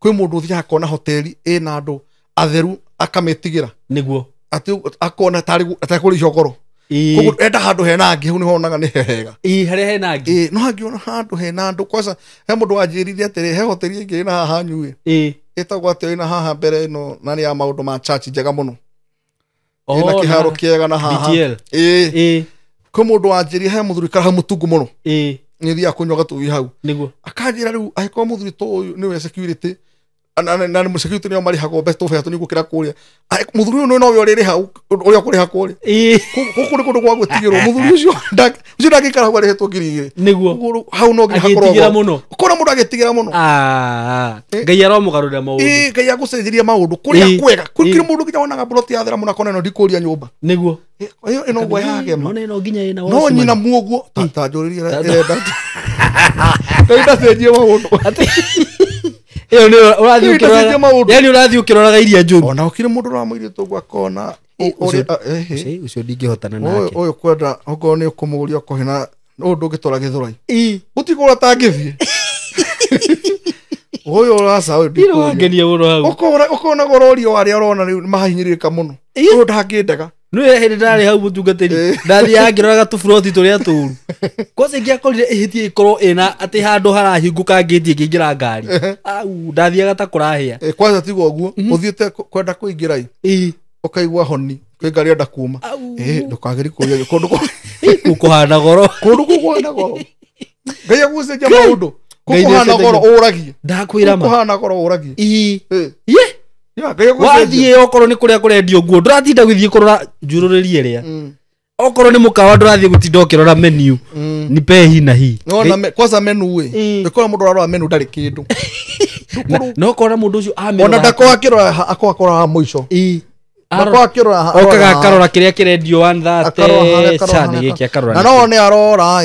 kwä må ndå thiaga akona hoteri ä na andå atheru akamä tigä ra nä akona takå rä icogoro enda handå hena ngä hau nä honaga nä hehega harä a hena ngä no angä ona handå hena andå kwaca he må ndå wanjä rire atä rä he hoteri ä ngä ä na haha nyuä ĩtagwo atĩ ĩna haha mbere ĩno na nĩ ya maũndũ ma church njega mũno oh, ĩna kĩharo kĩega na haha ĩĩ kwĩ mũndũ wanjĩria he mũthuri kara hau mũtungu mũno nĩ thiaga kũnyoga tũi hau nĩguo akanjĩra rĩu angĩkorwo mũthuri tũ ũyũ nĩwe security na nä må security nä o marä hagwo mbeca tåbea tå nä gå kä ra kå rä a må thuri å yå nowe å rä rä ha å rä a kå rä ha kå rä gå kå nä kå ndå gwa tigä rwo må thuri å cio å ndangä ikara hau arä hetwo ngiri igä rä näguo hau no nginya hakoragwo kå må ndå agä tigä ra må no ngai aromå garå rä ngai agå cenjeria maå ndå kå rä a kwega kirä må ndå nginya wonaga mburoti yathera må nakona ä no ndikå ria nyå mba näguo ä no guo yagema no nyina muoguo ta njå rä ria ä renda ndacenjie maå ndå ä yo årathi å kä roraga iria njå ona å kirä må ndå å ramå irä tå akona å cio ndingä hotana nake å yå kwenda okorwo nä å kå må gå ria å kohena å ndå ngä twara gä thå rai gå tigå ra tangä thiä uyu uracaũragenia mũno hau ũkonaga rorio arĩa ũrona rĩu mahinyĩrĩrĩka mũno ũyũ ndangĩndega nä wä hä ndä ndarä hau må tungatä ri ndathiä angä roraga tåburoti tå rä a tåru kwacä ngä akorire ä hä tie ä korwo ä na atä handå harahingå kangä ngari au ndathiaga ta kurahia rahä a kwanza tiga guo å mhm. kwenda kuingira ingä ra å honi kwä ngari enda kuma ndukagiri kageri kundu kå ndå kå hana goro kundu ndå kå goro ngai agucenjia maå wathiä okorwo nä kå rä a kå rendio guo ndå ratinda gå thiä kå rora njurå rä ri ä rä a mm. okorwo nä må kawa ndå rathiä gå tinda å kä rora menu mm. nä pehi na hi må ndå rarora menu ndarä kä ndå nokora må ndå å cio ona ndakorwo akä rora akoakora må ico okaga akarora kä rä a kä rendio na no nä arora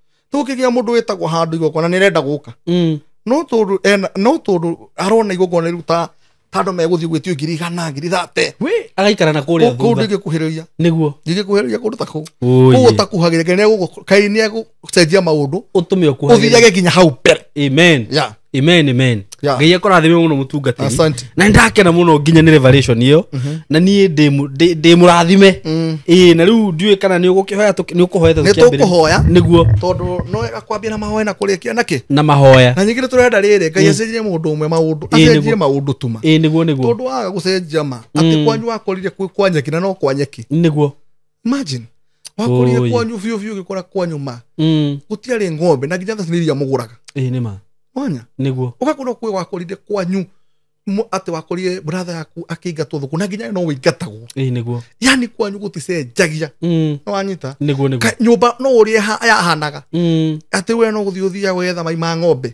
tukigia mundu witagwo handu igokona na renda guka mm. no tondu eh, no tondu arona igokona ruta tandå megåthiä gwä tio ngiri igana ngiri thate agaikara na kå rä a kå u ndä ngä kuhä rä ria nĩguo ndingä kuhä rä ria kå ndå ta kå u kå u nä egå cenjia maå ndå å tå me å nginya hau mbere amen yeah amen amen yeah. ngai akũrathime mũno mũtungatĩri na ndakena mũno nginya nĩ revelation ĩyo mhm. na niĩ ndĩ mũrathime mm. ĩ na rĩu ndiũĩ kana nĩ ũgũkĩhoya nĩ ũkũhoeta nĩtũkũhoya nĩguo tondũ no wega kwambia na mahoya na kũrĩkia na kĩ na mahoya na ningĩ nĩtũrenda rĩrĩ ngai mm. acenjirie mũndũ ũmwe maũndũ acenjirie maũndũ tuma ĩ nĩguo nĩguo tondũ waga gũcenjia ma atĩ mm. kwanyu wakorire kwa na no kwa nyeki nĩguo imagine wakũrire kwanyu biũ biũ ũgĩkora kwanyu ma gũtiarĩ ng'ombe na nginya thacinĩ iria mũgũraga ĩ nĩma mwanya niguo ugakorwo kwe wakorire kwanyu atä wakorire bratha yaku akäingatwo thå kå na nginya no wä ingatagwo niguo yani kwanyu gå ticenjagia mm. no wanyita nyå mba no å rä yahanaga mm. atä we no gå thiä å thiaga wetha maima ng'ombe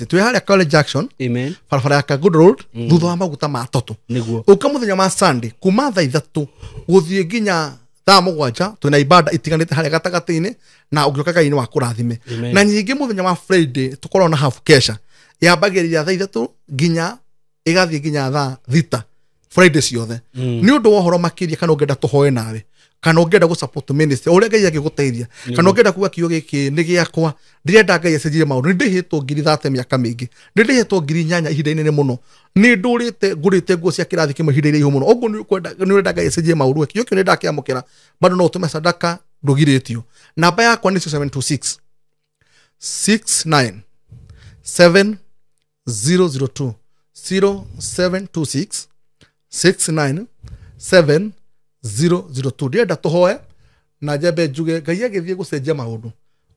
ndä twä harä a barabara ya mm. thutha wa maguta ma totå å ka må thenya ma kuma tha ithatå gå thiä nginya thaa må gwanja twä na ibada itiganä te harä a gatagatä-inä na å ngä oka ngai-inä wa kå na ningä må thenya wa friday tå korwo na half kesha yambagä rä ria tha ithatå nginya ä gathiä nginya thaa thita friday ciothe nä å ndå wa å horo makä ria kana å ngenda tå hoe nawe kana ũngĩenda gå support ministry ũrĩa ngai agä gå teithia kana ũngĩenda kuga kiugo gäkä nä gä akwa ndĩrenda ngai acenjire maå ndå nä ndä hä two ngiri thate mä aka mä ingä nä ndä hä two ngiri nyanya ihinda inene må no nä ndå rä te ngå rä te nguo cia kä rathi kä mwe ihinda iraihu må no å guo nä renda ngai acenjie maå ru kiugo kä u nä ndakä amå kä ra bado no å tå me ndå girä tio namba yakwa nä cio 726 69 7002 0726 69 7 ndä enda tå hoe na njambe njuge ngai agä thiä gå cenjia maå ndå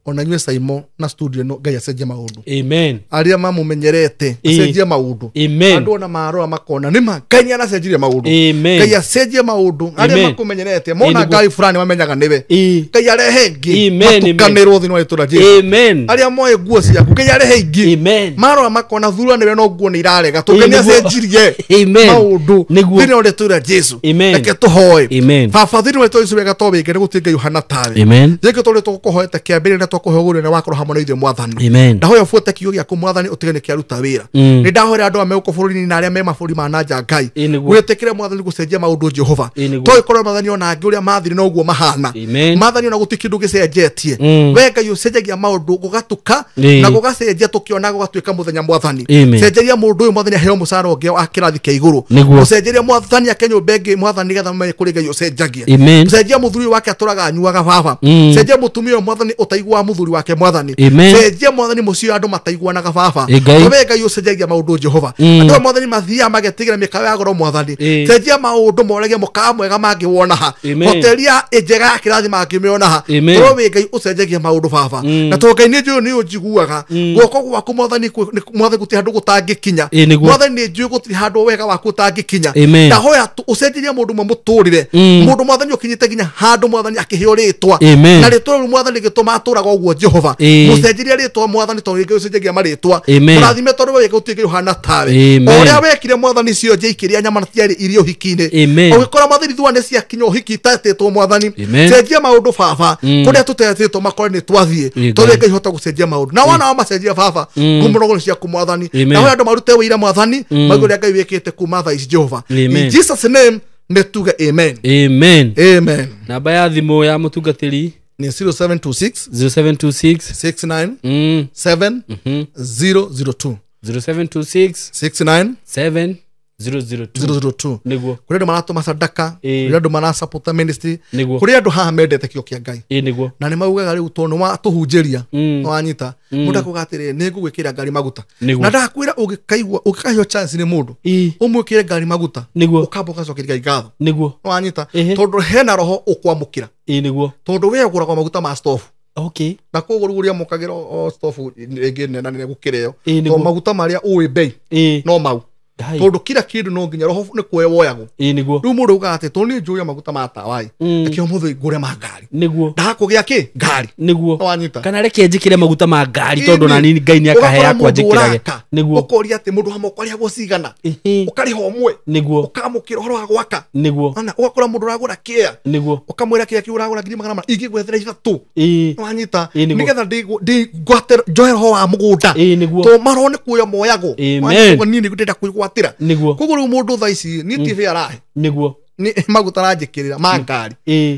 onanyue nyue saimo na studio no ngai acenjie maundu amen aria mamumenyerete e- acenjie maundu amen andu ona maroa makona nima ngai aracenjirie maundu amen ngai acenjie maundu aria menyerete mona ngai fulani mamenyaga niwe e- ngai arehe ingi matukanirwo thini wa itura jesu amen aria moe nguo ciaku ngai arehe ingi amen maroa makona thura niwe no nguo ni irarega tungeni e- acenjirie maundu thini wa itura jesu amen reke tuhoe amen baba thini wa itura jesu wega tobinge ni gutinga yuhana tawe amen jeke turitwo kuhoete kiambiriria to kå heo gå rä ne wakorwo hamwe na ithuä mwathani ndahoya å buate kiugo gä aku mwathani å tige nä kä aruta wä ra mm. nä ndahoera andå a megå kå bå rå ri-inä na arä a me mabå rå ma na nja ngai gwä tä kä re mwathani gå cenjia maå ndå jehova toä korwo mm. mwathani ona ngä å rä a mathire noguo mahana mwathani ona gå ti kä ndå gä cenjetie we ngai å cenjagia maå ndå gå gatå ka na gå gacenjia tå kä ona gå gatuä ka må thenya mwathani cenjeria må ndå å yå mwathani aheo må cara å ngä wa kä rathi kä igå rå gå cenjeria mwathani akenyå mbe ngä mwathani getha mamenye kå rä ngai å cenjagia cenjia må thuri wake atå raga anyuaga baba mm. cenjia må tumia å mwathani å taigua muthuri wake mwathani cenjia mwathani mucio andu mataiguanaga baba we ngai ucenjagia maundu jehova andu a mwathani mathia magetigira mikawa ya goro mwathani cenjia maundu morege mukaa mwega mangiwonaha hoteria njega ya kirathi mangimionaha no we ngai ucenjagia maundu baba mm. na to ngai ni njuu ni ujiguaga mm. guoko gwaku mwathani mwathani guti handu gutangikinya mwathani ni njuu guti handu wega waku utangikinya ndahoya ucenjeria mundu mwe muturire mundu mm. mwathani ukinyite nginya handu mwathani akiheo ritwa na ritwa riu mwathani gituma aturaga koguo jehova må cenjerie rä twa mwathani tondå gä kä cenjagia marä twa må rathime tondå we wä gä gå tuä kä å tawe o rä a wekire mwathani cio njä ikä rä a nyama ciarä irio hikinä å gä kora mathirithuwa nä ciakinya å hiki itetä two mwathani cenjia maå ndå baba mm. kå rä a tå tetä two makore nä twathiä tondå gä kaihota gå cenjia maå ndå mm. mm. na wona wamacenjia baba ngumå rogå nä ciaku mwathani na we andå marute wä ira mwathani maigå rä a ngai wä kä te kuma tha ici jehova jesus name nä tuge amen amen amen namba ya thimå ya må tungatä ri ni 0726 0726 69 mm. 7 mm-hmm. 002 0726 69 7 kå rä andå maratå macandaka kå rä andå marasapota ministry kå rä andå haha mendete kä o kä a ngai na nä maugaga rä u tondå nä watå hunjä ria mm. wanyita må mm. ndakå ga atä rä nä ngå gwä kä ra ngari maguta na ndakwä ra å å gä kahio nä må ndå å mwä kä re ngari maguta å kamba å gacokä ria ngatho nä wanyita tondå hena roho å kwamå kä ra tondå we å gå ragwo maguta ma stofu okay na koguo rä u rä amå stofu rä ngä nena gå kä rä eo maguta marä a å mbei no mau tondå kira rä kä ndå no nginya roho nä kwoya woyagwo niguo rä u må ndå ågaga atä tondå nä njå ya maguta ma tawai mm. kä o må thå ngå re ma ngari niguo ndakå gä a kä ngari niguo wanyita kana reke njä kä re maguta ma ngari tondå na nini ngai nä akaheakwa njä kä rage niguo å koria atä må ndå hamwe å karä agwo cigana å karä ha mwe niguo å kamå kä ra å horo wa gwaka niguo å gakora må ndå å ragå ra kä a niguo å kamwä ra kä a kä å ragå ra ngiri magana mana ingä gwethera ithatå wanyita nä getha ndä ngwate njoeroho wa må gå nda to maro nä kwoya moyagwo nini ndä kwä gwatira niguo koguo riu mundu tha ici ni tv mm. arahe niguo ni maguta ranjikirira ma mm. ngari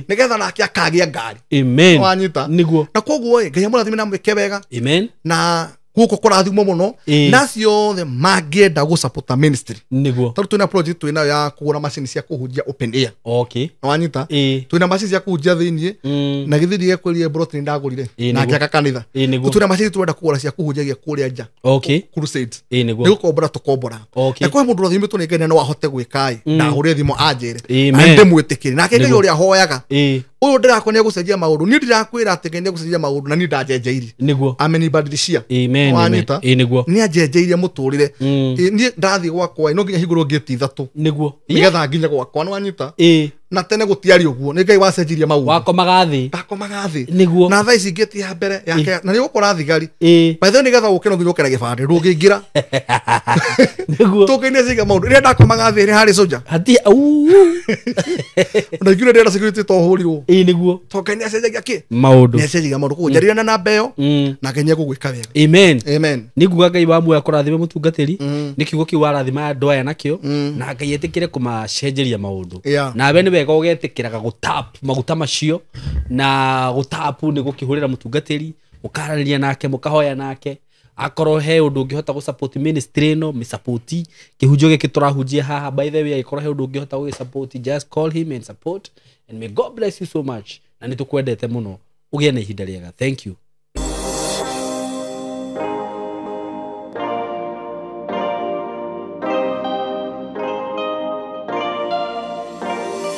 nigetha nake akagia ngari amen wanyita niguo na koguo ngai amurathime na mwike wega amen na guku kurathimwo muno na ciothe mangienda gucapota ministry niguo taru twina project twina ya kugura machine cia kuhunjia open air okay wanyita twina machine cia kuhunjia thiinie mm. na githiri gekwirie bro twina ndagurire na ngiaka kanitha twina macini twenda kugura cia kuhunjagia kuria nja okay crusades niguo nigukombora tukombora na kwa mundu rathimitwo ni ngene no ahote gwikai na ahure thimo anjire ande mwitikire nake ngai ahoyaga uyu ndirakonia gucenjia maundu ni ndirakwira ati ngai nigucenjia maundu na ni ndajenjeirie niguo amenibadilisha wanita niguo ni ajenjeirie muturire mm. ni ndathii gwakwa no nginya hingurwo ngiti ithatu niguo nigetha nginya gwakwa nwanyita na tene gå tiari å guo nä ngai wacenjirie maunduwakomaga thä ndakomaga thä niguo na thaa ici ngä tia mbere yake na nä gå kora thigari maithio nä getha gå kä no nginya å kena gä bandä rå ngä ingä ra tå kä nä ciga maå ndå rä a ndakomaga thä rä harä cå na ingiå rä ndä ra cikä to hå rirwo ä niguo to ngai nä acenjagia kä maå ndå nä acenjaga maå ndå koguo njarä na namba ä yo mm. nake nä egå gwä ka wega amen amen nä guga ngai wa muoya kå rathima må tungatä ri mm. nä kiugo kä u warathima andå aya nakä o mm. na ngai etä kä re kå macenjeria maå ndå nawe nä wega ugetikiraga gutap maguta macio na gutap ni gukihurira mutungatiri ukaraniria nake mukahoya nake akorwo he undu ngihota gu support ministry no mi support kihunjio giki turahunjia haha by the way agikorwo he undu ngihota gu support just call him and support and may god bless you so much na nitukwendete muno ugie na ihinda riega thank you